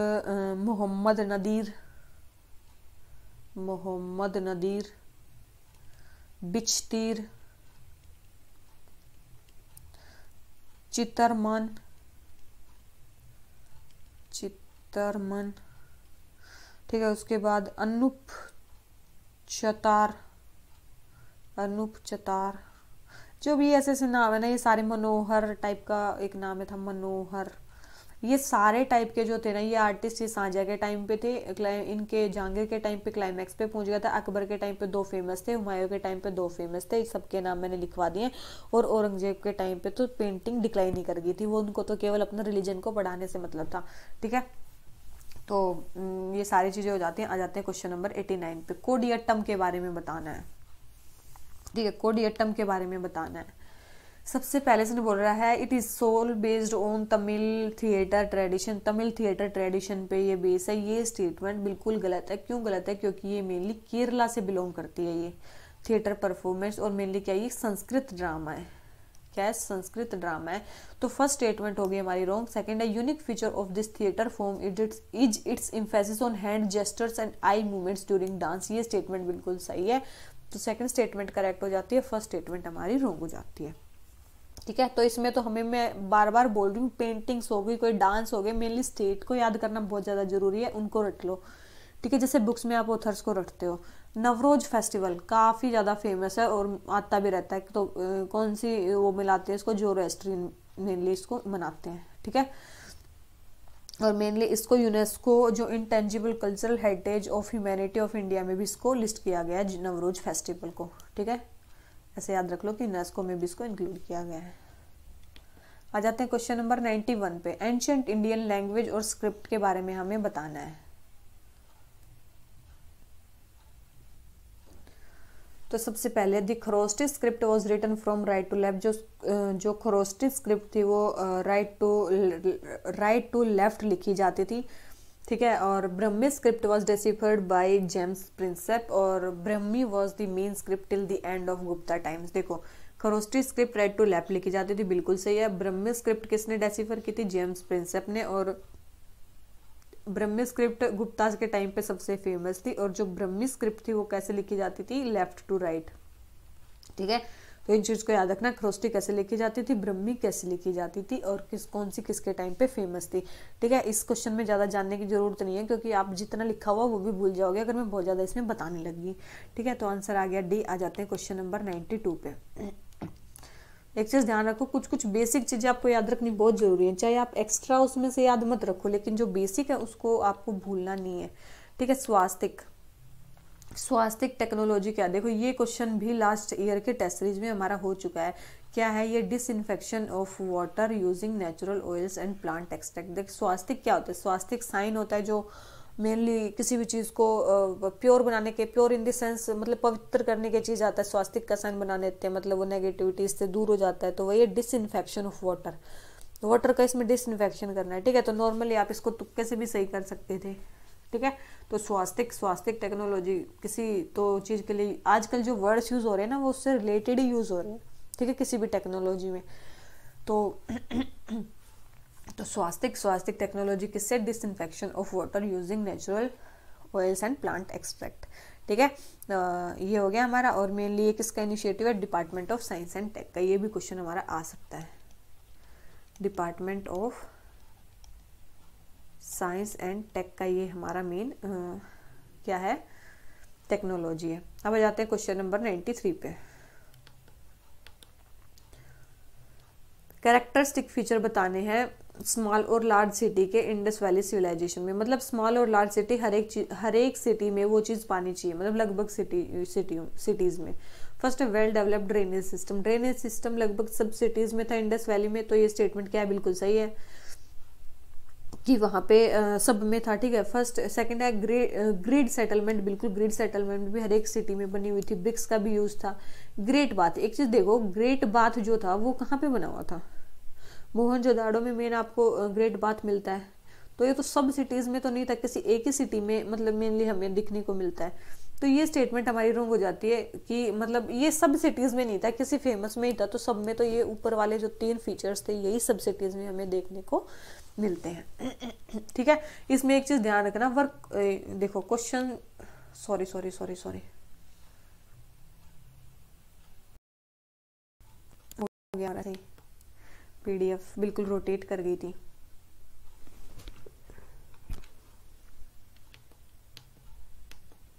मोहम्मद नदीर मोहम्मद नदीर बिचतीर चितरमन चितरमन ठीक है उसके बाद अनूप चतार अनूप चतार जो भी ऐसे ऐसे नाम है ना ये सारे मनोहर टाइप का एक नाम है था मनोहर ये सारे टाइप के जो थे ना ये आर्टिस्ट ये सांझा के टाइम पे थे इनके जहांगीर के टाइम पे क्लाइमैक्स पे पहुंच गया था अकबर के टाइम पे दो फेमस थे हुमायूं के टाइम पे दो फेमस थे इस सबके नाम मैंने लिखवा दिए और औरंगजेब के टाइम पे तो पेंटिंग डिक्लाइन ही कर गई थी वो उनको तो केवल अपना रिलीजन को बढ़ाने से मतलब था ठीक है तो ये सारी चीज़ें हो जाती हैं आ जाते हैं क्वेश्चन नंबर एटी नाइन पे कोडियट्टम के बारे में बताना है ठीक है कोडियटम के बारे में बताना है सबसे पहले से बोल रहा है it is sole based on Tamil theatre tradition Tamil theatre tradition पे ये बेस है ये स्टेटमेंट बिल्कुल गलत है क्यों गलत है क्योंकि ये मेनली केरला से बिलोंग करती है ये थिएटर परफॉर्मेंस और मेनली क्या ये संस्कृत ड्रामा है क्या है संस्कृत ड्रामा है तो फर्स्ट स्टेटमेंट होगी हमारी रॉन्ग सेकेंड है unique feature of this theatre form it it's is it's emphasis on hand gestures and eye movements during dance ये स्टेटमेंट बिल्कुल सही है तो सेकंड स्टेटमेंट करेक्ट हो जाती है फर्स्ट स्टेटमेंट हमारी रोंग हो जाती है ठीक है तो इसमें तो हमें मैं बार बार बोल रही हूँ पेंटिंग्स हो गई कोई डांस हो गए मेनली स्टेट को याद करना बहुत ज़्यादा ज़रूरी है उनको रट लो ठीक है जैसे बुक्स में आप ऑथर्स को रटते हो नवरोज फेस्टिवल काफ़ी ज़्यादा फेमस है और आता भी रहता है तो कौन सी वो मिलाते हैं इसको जोरेस्ट्रीन मेनली इसको मनाते हैं ठीक है और मेनली इसको यूनेस्को जो intangible cultural heritage of humanity of India में भी इसको लिस्ट किया गया है नवरोज फेस्टिवल को ठीक है ऐसे याद रख लो कि यूनेस्को में भी इसको इंक्लूड किया गया है आ जाते हैं क्वेश्चन नंबर नाइन्टी वन पे एंशंट इंडियन लैंग्वेज और स्क्रिप्ट के बारे में हमें बताना है तो सबसे पहले the Kharosthi script was written from right to left जो जो खरोस्टिस स्क्रिप्ट थी वो right to right to left लिखी जाती थी ठीक है और Brahmi script was deciphered by James Prinsep और Brahmi was the main script till the end of Gupta times देखो Kharosthi script right to left लिखी जाती थी बिल्कुल सही है ब्रह्मी स्क्रिप्ट किसने डेसिफर की थी जेम्स प्रिंसेप ने और ब्रह्मी स्क्रिप्ट गुप्ता के टाइम पे सबसे फेमस थी और जो ब्रह्मी स्क्रिप्ट थी वो कैसे लिखी जाती थी लेफ्ट टू राइट ठीक है तो इन चीज़ को याद रखना क्रोस्टी कैसे लिखी जाती थी ब्रह्मी कैसे लिखी जाती थी और किस कौन सी किसके टाइम पे फेमस थी ठीक है इस क्वेश्चन में ज़्यादा जानने की ज़रूरत नहीं है क्योंकि आप जितना लिखा हुआ वो भी भूल जाओगे अगर मैं बहुत ज़्यादा इसमें बताने लगी ठीक है तो आंसर आ गया डी आ जाते हैं क्वेश्चन नंबर नाइन्टी टू पे एक चीज़ ध्यान रखो कुछ कुछ बेसिक चीज़ें आपको याद रखनी बहुत ज़रूरी है चाहे आप एक्स्ट्रा उसमें से याद मत रखो लेकिन जो बेसिक है उसको आपको भूलना नहीं है ठीक है स्वास्थ्य स्वास्थ्य टेक्नोलॉजी क्या देखो ये क्वेश्चन भी लास्ट ईयर के टेस्ट सीरीज में हमारा हो चुका है क्या है ये disinfection of water using natural oils and plant extract देख स्वास्थ्य क्या होता है स्वास्थ्य साइन होता है जो मेनली किसी भी चीज़ को प्योर बनाने के प्योर इन देंस मतलब पवित्र करने के चीज़ आता है स्वास्तिक का साइन बना देते हैं मतलब वो नेगेटिविटी इससे दूर हो जाता है तो वही डिसइनफेक्शन ऑफ वाटर वाटर का इसमें डिसइनफेक्शन करना है ठीक है तो नॉर्मली आप इसको तुक्के तो से भी सही कर सकते थे ठीक है तो स्वास्तिक स्वास्थिक टेक्नोलॉजी किसी तो चीज़ के लिए आजकल जो वर्ड्स यूज़ हो रहे हैं ना वो उससे रिलेटेड ही यूज़ हो रहे हैं ठीक है किसी भी टेक्नोलॉजी में तो तो स्वास्थ्य स्वास्थ्य टेक्नोलॉजी किससे disinfection of water using natural oils and plant extract ठीक है ये हो गया हमारा और मेनली किसका इनिशिएटिव है department of science and tech का ये भी क्वेश्चन हमारा आ सकता है department of science and tech का ये हमारा मेन क्या है टेक्नोलॉजी है अब आ जाते हैं क्वेश्चन नंबर नाइन्टी थ्री पे कैरेक्टरिस्टिक फीचर बताने हैं स्मॉल और लार्ज सिटी के इंडस वैली सिविलाइजेशन में मतलब स्मॉल और लार्ज सिटी हर एक हर एक सिटी में वो चीज़ पानी चाहिए मतलब लगभग सिटी सिटी सिटीज़ में first well developed drainage system drainage system लगभग सब सिटीज़ में था इंडस वैली में तो ये स्टेटमेंट क्या है बिल्कुल सही है कि वहाँ पे आ, सब में था ठीक है फर्स्ट सेकंड है ग्रिड सेटलमेंट बिल्कुल ग्रिड सेटलमेंट भी हर एक सिटी में बनी हुई थी ब्रिक्स का भी यूज़ था ग्रेट बात एक चीज़ देखो ग्रेट बात जो था वो कहाँ पे बना हुआ था मोहनजोदाड़ो में मेन आपको ग्रेट बाथ मिलता है तो ये तो सब सिटीज़ में तो नहीं था किसी एक ही सिटी में मतलब मेनली हमें दिखने को मिलता है तो ये स्टेटमेंट हमारी रोंग हो जाती है कि मतलब ये सब सिटीज़ में नहीं था किसी फेमस में ही था तो सब में तो ये ऊपर वाले जो तीन फीचर्स थे यही सब सिटीज़ में हमें देखने को मिलते हैं ठीक है इसमें एक चीज़ ध्यान रखना वर्क देखो question sorry sorry sorry sorry हो गया सही पीडीएफ बिल्कुल रोटेट कर गई थी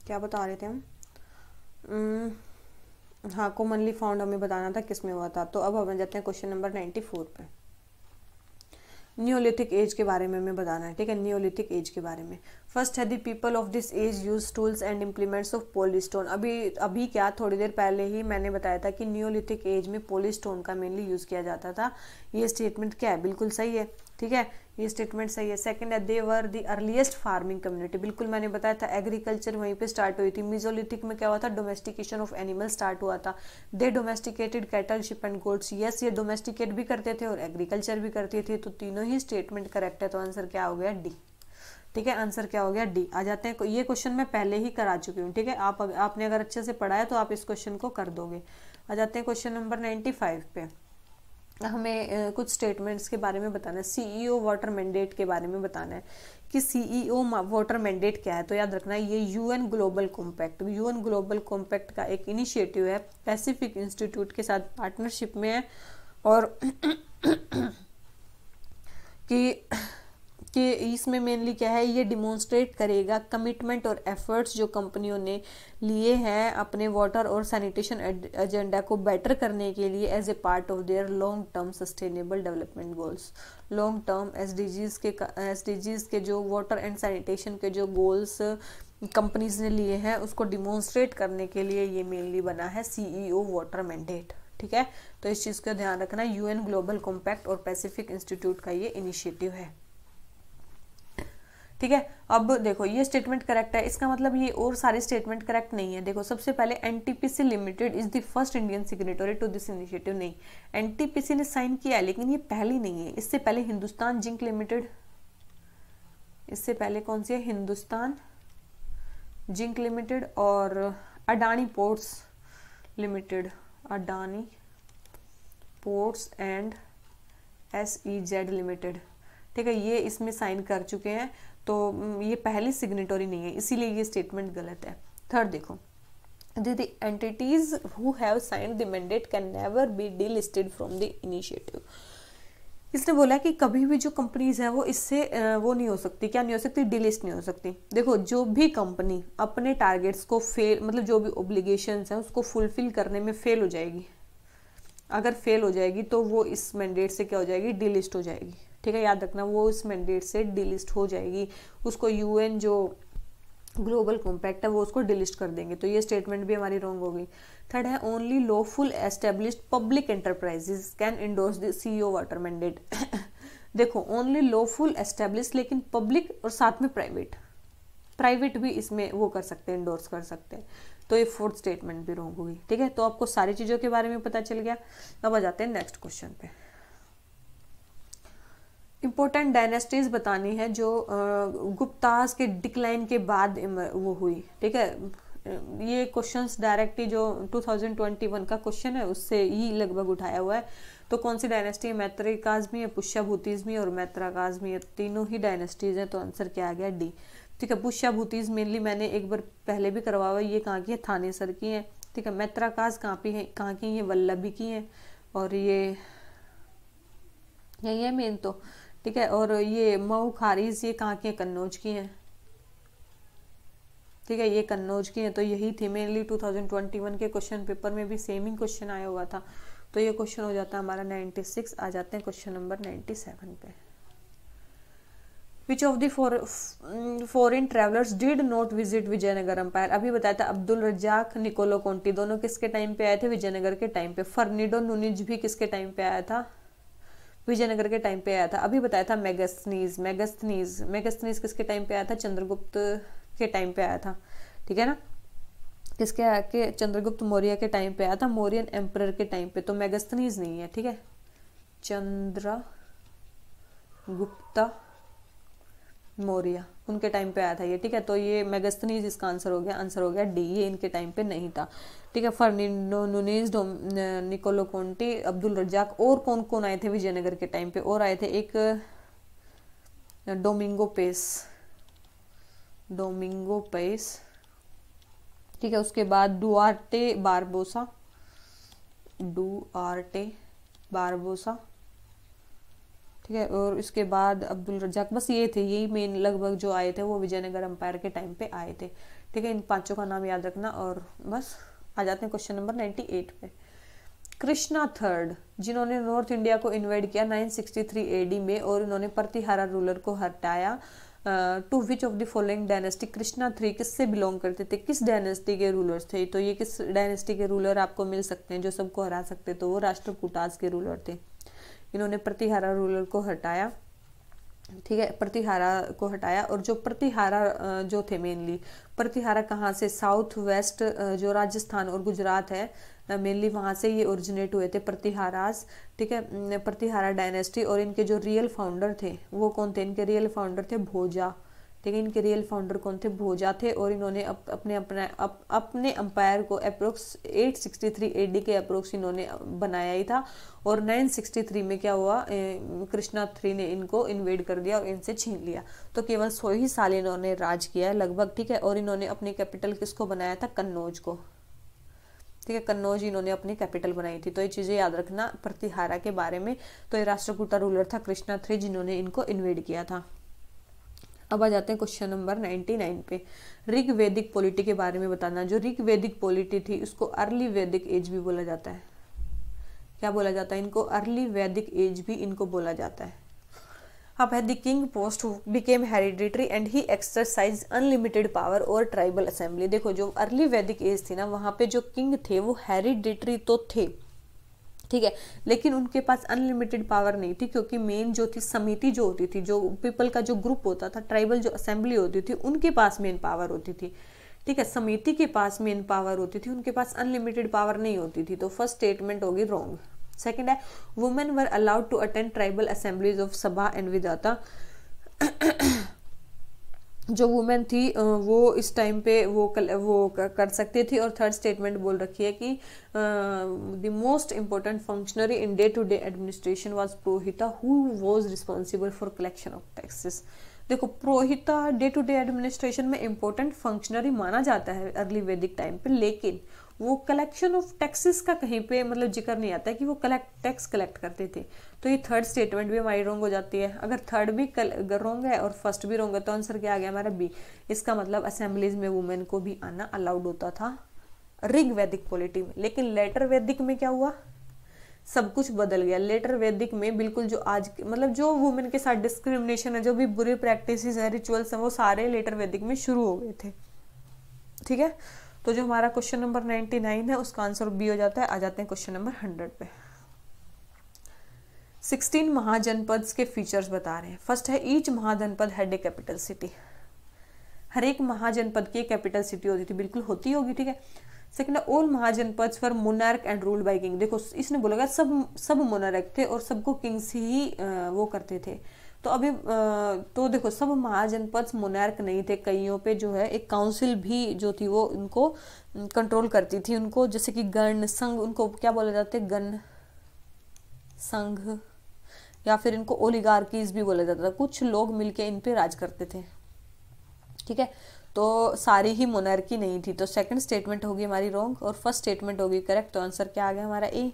क्या बता रहे थे हम हाँ कॉमनली फाउंड हमें बताना था किस में हुआ था तो अब हम जाते हैं क्वेश्चन नंबर नाइन्टी फोर पर न्योलिथिक एज के बारे में हमें बताना है ठीक है न्योलिथिक एज के बारे में फर्स्ट है the people of this age use tools and implements of poly stone अभी अभी क्या थोड़ी देर पहले ही मैंने बताया था कि न्योलिथिक एज में पोली स्टोन का मेनली यूज़ किया जाता था ये स्टेटमेंट क्या है बिल्कुल सही है ठीक है ये स्टेटमेंट सही है सेकंड है they were the earliest farming community बिल्कुल मैंने बताया था एग्रीकल्चर वहीं पे स्टार्ट हुई थी मिजोलिथिक में क्या हुआ था डोमेस्टिकेशन ऑफ एनिमल स्टार्ट हुआ था they domesticated cattle sheep and goats yes ये डोमेस्टिकेट भी करते थे और एग्रीकल्चर भी करते थे तो तीनों ही स्टेटमेंट करेक्ट है तो आंसर क्या हो गया डी ठीक है आंसर क्या हो गया डी आ जाते हैं ये क्वेश्चन मैं पहले ही करा चुकी हूँ ठीक है आप आपने अगर अच्छे से पढ़ाया तो आप इस क्वेश्चन को कर दोगे आ जाते हैं क्वेश्चन नंबर नाइन्टी फाइव पे हमें कुछ स्टेटमेंट्स के बारे में बताना है सीईओ वाटर मैंडेट के बारे में बताना है कि सीईओ वाटर मैंडेट क्या है तो याद रखना ये UN global compact UN global compact का एक इनिशिएटिव है पैसिफिक इंस्टीट्यूट के साथ पार्टनरशिप में है और कि इसके इसमें मेनली क्या है ये डिमॉन्स्ट्रेट करेगा कमिटमेंट और एफर्ट्स जो कंपनियों ने लिए हैं अपने वाटर और सैनिटेशन एजेंडा को बेटर करने के लिए as a part of their long term sustainable development goals long term एस के एस के जो वाटर एंड सैनिटेशन के जो गोल्स कंपनीज ने लिए हैं उसको डिमॉन्स्ट्रेट करने के लिए ये मेनली बना है सीईओ वाटर मैंडेट ठीक है तो इस चीज़ का ध्यान रखना यूएन ग्लोबल कॉम्पैक्ट और पैसिफिक इंस्टीट्यूट का ये इनिशिएटिव है ठीक है अब देखो ये स्टेटमेंट करेक्ट है इसका मतलब ये और सारे स्टेटमेंट करेक्ट नहीं है देखो सबसे पहले NTPC limited is the first Indian signatory to this initiative नहीं एनटीपीसी ने साइन किया है लेकिन ये पहली नहीं है इससे पहले हिंदुस्तान जिंक लिमिटेड इससे पहले कौन सी है हिंदुस्तान जिंक लिमिटेड और Adani ports limited Adani ports and S E Z limited ठीक है ये इसमें साइन कर चुके हैं तो ये पहली सिग्नेटोरी नहीं है इसीलिए ये स्टेटमेंट गलत है थर्ड देखो the entities who have signed the mandate can never be delisted from the initiative इसने बोला कि कभी भी जो कंपनीज है वो इससे वो नहीं हो सकती क्या नहीं हो सकती डिलिस्ट नहीं हो सकती देखो जो भी कंपनी अपने टारगेट्स को फेल मतलब जो भी ओब्लिगेशन है उसको फुलफिल करने में फेल हो जाएगी अगर फेल हो जाएगी तो वो इस मैंडेट से क्या हो जाएगी डिलिस्ट हो जाएगी ठीक है याद रखना वो इस मैंडेट से डिलिस्ट हो जाएगी उसको यूएन जो ग्लोबल कॉम्पैक्ट है वो उसको डिलिस्ट कर देंगे तो ये स्टेटमेंट भी हमारी रॉन्ग हो गई थर्ड है only lawful established public enterprises can endorse the CEO water mandate देखो ओनली लॉफुल एस्टेब्लिश लेकिन पब्लिक और साथ में प्राइवेट प्राइवेट भी इसमें वो कर सकते हैं इंडोर्स कर सकते हैं तो ये फोर्थ स्टेटमेंट भी रॉन्ग होगी ठीक है तो आपको सारी चीज़ों के बारे में पता चल गया अब आ जाते हैं नेक्स्ट क्वेश्चन पे इम्पोर्टेंट डायनेस्टीज़ बतानी है जो गुप्ताज के डिक्लाइन के बाद वो हुई ठीक है ये क्वेश्चंस डायरेक्टली जो 2021 का क्वेश्चन है उससे ही लगभग उठाया हुआ है तो कौन सी डायनेस्टी मैत्री काजमी है पुष्यभूतिज्मी और मैत्रा काजमी है तीनों ही डायनेस्टीज़ हैं तो आंसर क्या आ गया डी ठीक है पुष्यभूतिज मेनली मैंने एक बार पहले भी करवा हुआ ये कहाँ की है थाने सर की है ठीक है मैत्रा काज कहाँ पे है कहाँ की हैं वल्लभी की है और ये यही है मेन तो ठीक है और ये मऊ खारिज ये कहाँ की है कन्नौज की हैं ठीक है ये कन्नौज की है तो यही थी मेनली 2021 के क्वेश्चन पेपर में भी सेम ही क्वेश्चन आया हुआ था तो ये क्वेश्चन हो जाता है हमारा 96 आ जाते हैं क्वेश्चन नंबर 97 पे which of the foreign travellers did not visit Vijayanagar empire अभी बताया था अब्दुल रजाक निकोलो कोंटी दोनों किसके टाइम पे आए थे विजयनगर के टाइम पे फर्निडो नुनिज भी किसके टाइम पे आया था विजयनगर के टाइम पे आया था अभी बताया था मैगस्थनीज मैगस्थनीज मैगस्थनीज किसके टाइम पे आया था चंद्रगुप्त के टाइम पे आया था ठीक है ना किसके आके चंद्रगुप्त मौर्य के टाइम पे आया था मौर्यन एम्पर के टाइम पे तो मेगस्थनीज नहीं है ठीक है चंद्र गुप्ता मौर्य उनके टाइम पे आया था ये ठीक है तो ये मेगस्थनीज इसका आंसर हो गया आंसर हो गया डी ये इनके टाइम पे नहीं था ठीक है Fernando Nuniz Niccolo Conti Abdul Razzaq और कौन कौन आए थे विजयनगर के टाइम पे और आए थे एक डोमिंगो पेस डोमिंगो पेस ठीक है उसके बाद डुआरटे बारबोसा डुआर्टे बारबोसा ठीक है और उसके बाद अब्दुल रजाक बस ये थे यही मेन लगभग जो आए थे वो विजयनगर एम्पायर के टाइम पे आए थे ठीक है इन पांचों का नाम याद रखना और बस आ जाते हैं क्वेश्चन नंबर एट पे कृष्णा थर्ड जिन्होंने नॉर्थ इंडिया को इन्वाइट किया 963 एडी में और इन्होंने प्रतिहारा रूलर को हटाया to which of the following dynasty Krishna three किससे बिलोंग करते थे किस डायनेस्टी के रूलर थे तो ये किस डायनेस्टी के रूलर आपको मिल सकते हैं जो सबको हरा सकते तो वो राष्ट्रकूटास के रूलर थे इन्होंने प्रतिहारा रूलर को हटाया ठीक है प्रतिहारा को हटाया और जो प्रतिहारा जो थे मेनली प्रतिहारा कहाँ से साउथ वेस्ट जो राजस्थान और गुजरात है मेनली वहां से ये ओरिजिनेट हुए थे प्रतिहारास ठीक है प्रतिहारा डायनेस्टी और इनके जो रियल फाउंडर थे वो कौन थे इनके रियल फाउंडर थे भोजा लेकिन इनके रियल फाउंडर कौन थे भोजा थे और इन्होंने अप, अपने अपना अप, अपने अंपायर को अप्रोक्स 863 एडी के अप्रोक्स इन्होंने बनाया ही था और 963 में क्या हुआ कृष्णा थ्री ने इनको इन्वेड कर दिया और इनसे छीन लिया तो केवल सौ ही साल इन्होंने राज किया लगभग ठीक है और इन्होंने अपने कैपिटल किसको बनाया था कन्नौज को ठीक है कन्नौज इन्होंने अपनी कैपिटल बनाई थी तो ये चीज़ें याद रखना प्रतिहारा के बारे में तो ये राष्ट्रकूटा रूलर था कृष्णा थ्री जिन्होंने इनको इन्वेड किया था अब आ जाते हैं क्वेश्चन नंबर 99 पे ऋग वैदिक पॉलिटी के बारे में बताना जो ऋग वैदिक पॉलिटी थी उसको अर्ली वैदिक एज भी बोला जाता है क्या बोला जाता है इनको अर्ली वैदिक एज भी इनको बोला जाता है अब है the king post became hereditary and he exercise unlimited power और ट्राइबल असेंबली देखो जो अर्ली वैदिक एज थी ना वहाँ पे जो किंग थे वो हेरिडिटरी तो थे ठीक है लेकिन उनके पास अनलिमिटेड पावर नहीं थी क्योंकि मेन जो थी समिति जो होती थी जो पीपल का जो ग्रुप होता था ट्राइबल जो असेंबली होती थी उनके पास मेन पावर होती थी ठीक है समिति के पास मेन पावर होती थी उनके पास अनलिमिटेड पावर नहीं होती थी तो फर्स्ट स्टेटमेंट होगी रॉन्ग सेकेंड है women were allowed to attend tribal assemblies of Sabha and Vidatha जो वुमेन थी वो इस टाइम पे वो कल वो कर सकती थी और थर्ड स्टेटमेंट बोल रखी है कि the most important functionary in day to day administration was purohita who was responsible for collection of taxes देखो purohita day to day administration में इम्पोर्टेंट फंक्शनरी माना जाता है अर्ली वैदिक टाइम पे लेकिन वो कलेक्शन ऑफ टैक्सेस का कहीं पे मतलब जिक्र नहीं आता है कि वो कलेक्ट टैक्स कलेक्ट करते थे तो ये थर्ड स्टेटमेंट भी हमारी रोंग हो जाती है अगर थर्ड भी अगर रोंग है और फर्स्ट भी रोंग है तो आंसर क्या आ गया हमारा बी इसका मतलब असेंबलीज में वुमेन को भी आना अलाउड होता था रिग वैदिक पॉलिटी में लेकिन लेटर वैदिक में क्या हुआ सब कुछ बदल गया लेटर वैदिक में बिल्कुल जो आज मतलब जो वुमेन के साथ डिस्क्रिमिनेशन है जो भी बुरे प्रैक्टिस है रिचुअल्स हैं वो सारे लेटर वैदिक में शुरू हो गए थे ठीक है तो जो हमारा क्वेश्चन नंबर नाइनटी नाइन है उसका आंसर बी हो जाता है आ जाते हैं क्वेश्चन नंबर हंड्रेड पे सिक्सटीन महाजनपद के फीचर्स बता रहे हैं फर्स्ट है each mahajanapada had a capital city हर एक महाजनपद की कैपिटल सिटी होती थी बिल्कुल होती होगी ठीक है second all mahajanapada for monarch and ruled by king देखो इसने बोला सब सब मोनार्क थे और सबको किंग्स ही वो करते थे तो अभी तो देखो सब महाजनपद मोनार्क नहीं थे कईयों पे जो है एक काउंसिल भी जो थी वो उनको कंट्रोल करती थी उनको जैसे कि गण संघ उनको क्या बोला जाता है गण संघ या फिर इनको ओलिगार्कीज भी बोला जाता था कुछ लोग मिलके इन पे राज करते थे ठीक है तो सारी ही मोनार्की नहीं थी तो सेकंड स्टेटमेंट होगी हमारी रॉन्ग और फर्स्ट स्टेटमेंट होगी करेक्ट तो आंसर क्या आ गया हमारा ए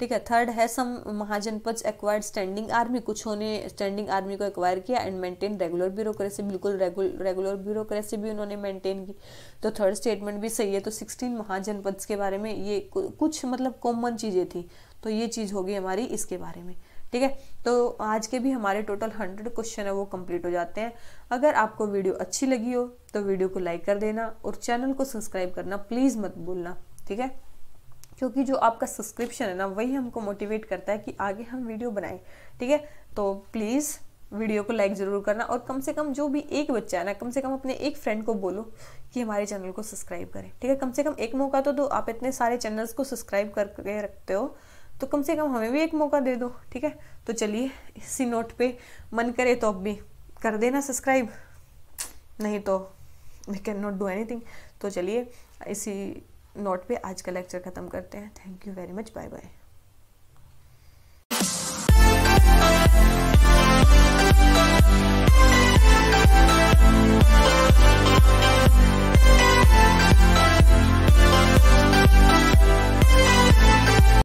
ठीक है थर्ड है some mahajanapada acquired standing army कुछ होने स्टैंडिंग आर्मी को एक्वायर किया एंड मेंटेन रेगुलर ब्यूरोक्रेसी बिल्कुल रेगुलर ब्यूरोक्रेसी भी उन्होंने मेंटेन की तो थर्ड स्टेटमेंट भी सही है तो सिक्सटीन महाजनपद के बारे में ये कुछ मतलब कॉमन चीज़ें थी तो ये चीज़ होगी हमारी इसके बारे में ठीक है तो आज के भी हमारे टोटल हंड्रेड क्वेश्चन है वो कंप्लीट हो जाते हैं अगर आपको वीडियो अच्छी लगी हो तो वीडियो को लाइक कर देना और चैनल को सब्सक्राइब करना प्लीज़ मत भूलना ठीक है क्योंकि जो आपका सब्सक्रिप्शन है ना वही हमको मोटिवेट करता है कि आगे हम वीडियो बनाएं ठीक है तो प्लीज़ वीडियो को लाइक ज़रूर करना और कम से कम जो भी एक बच्चा है ना कम से कम अपने एक फ्रेंड को बोलो कि हमारे चैनल को सब्सक्राइब करें ठीक है कम से कम एक मौका तो दो आप इतने सारे चैनल्स को सब्सक्राइब करके रखते हो तो कम से कम हमें भी एक मौका दे दो ठीक है तो चलिए इसी नोट पे मन करे तो अब भी कर देना सब्सक्राइब नहीं तो we can not do anything तो चलिए इसी नोट पे आज का लेक्चर ख़त्म करते हैं thank you very much bye bye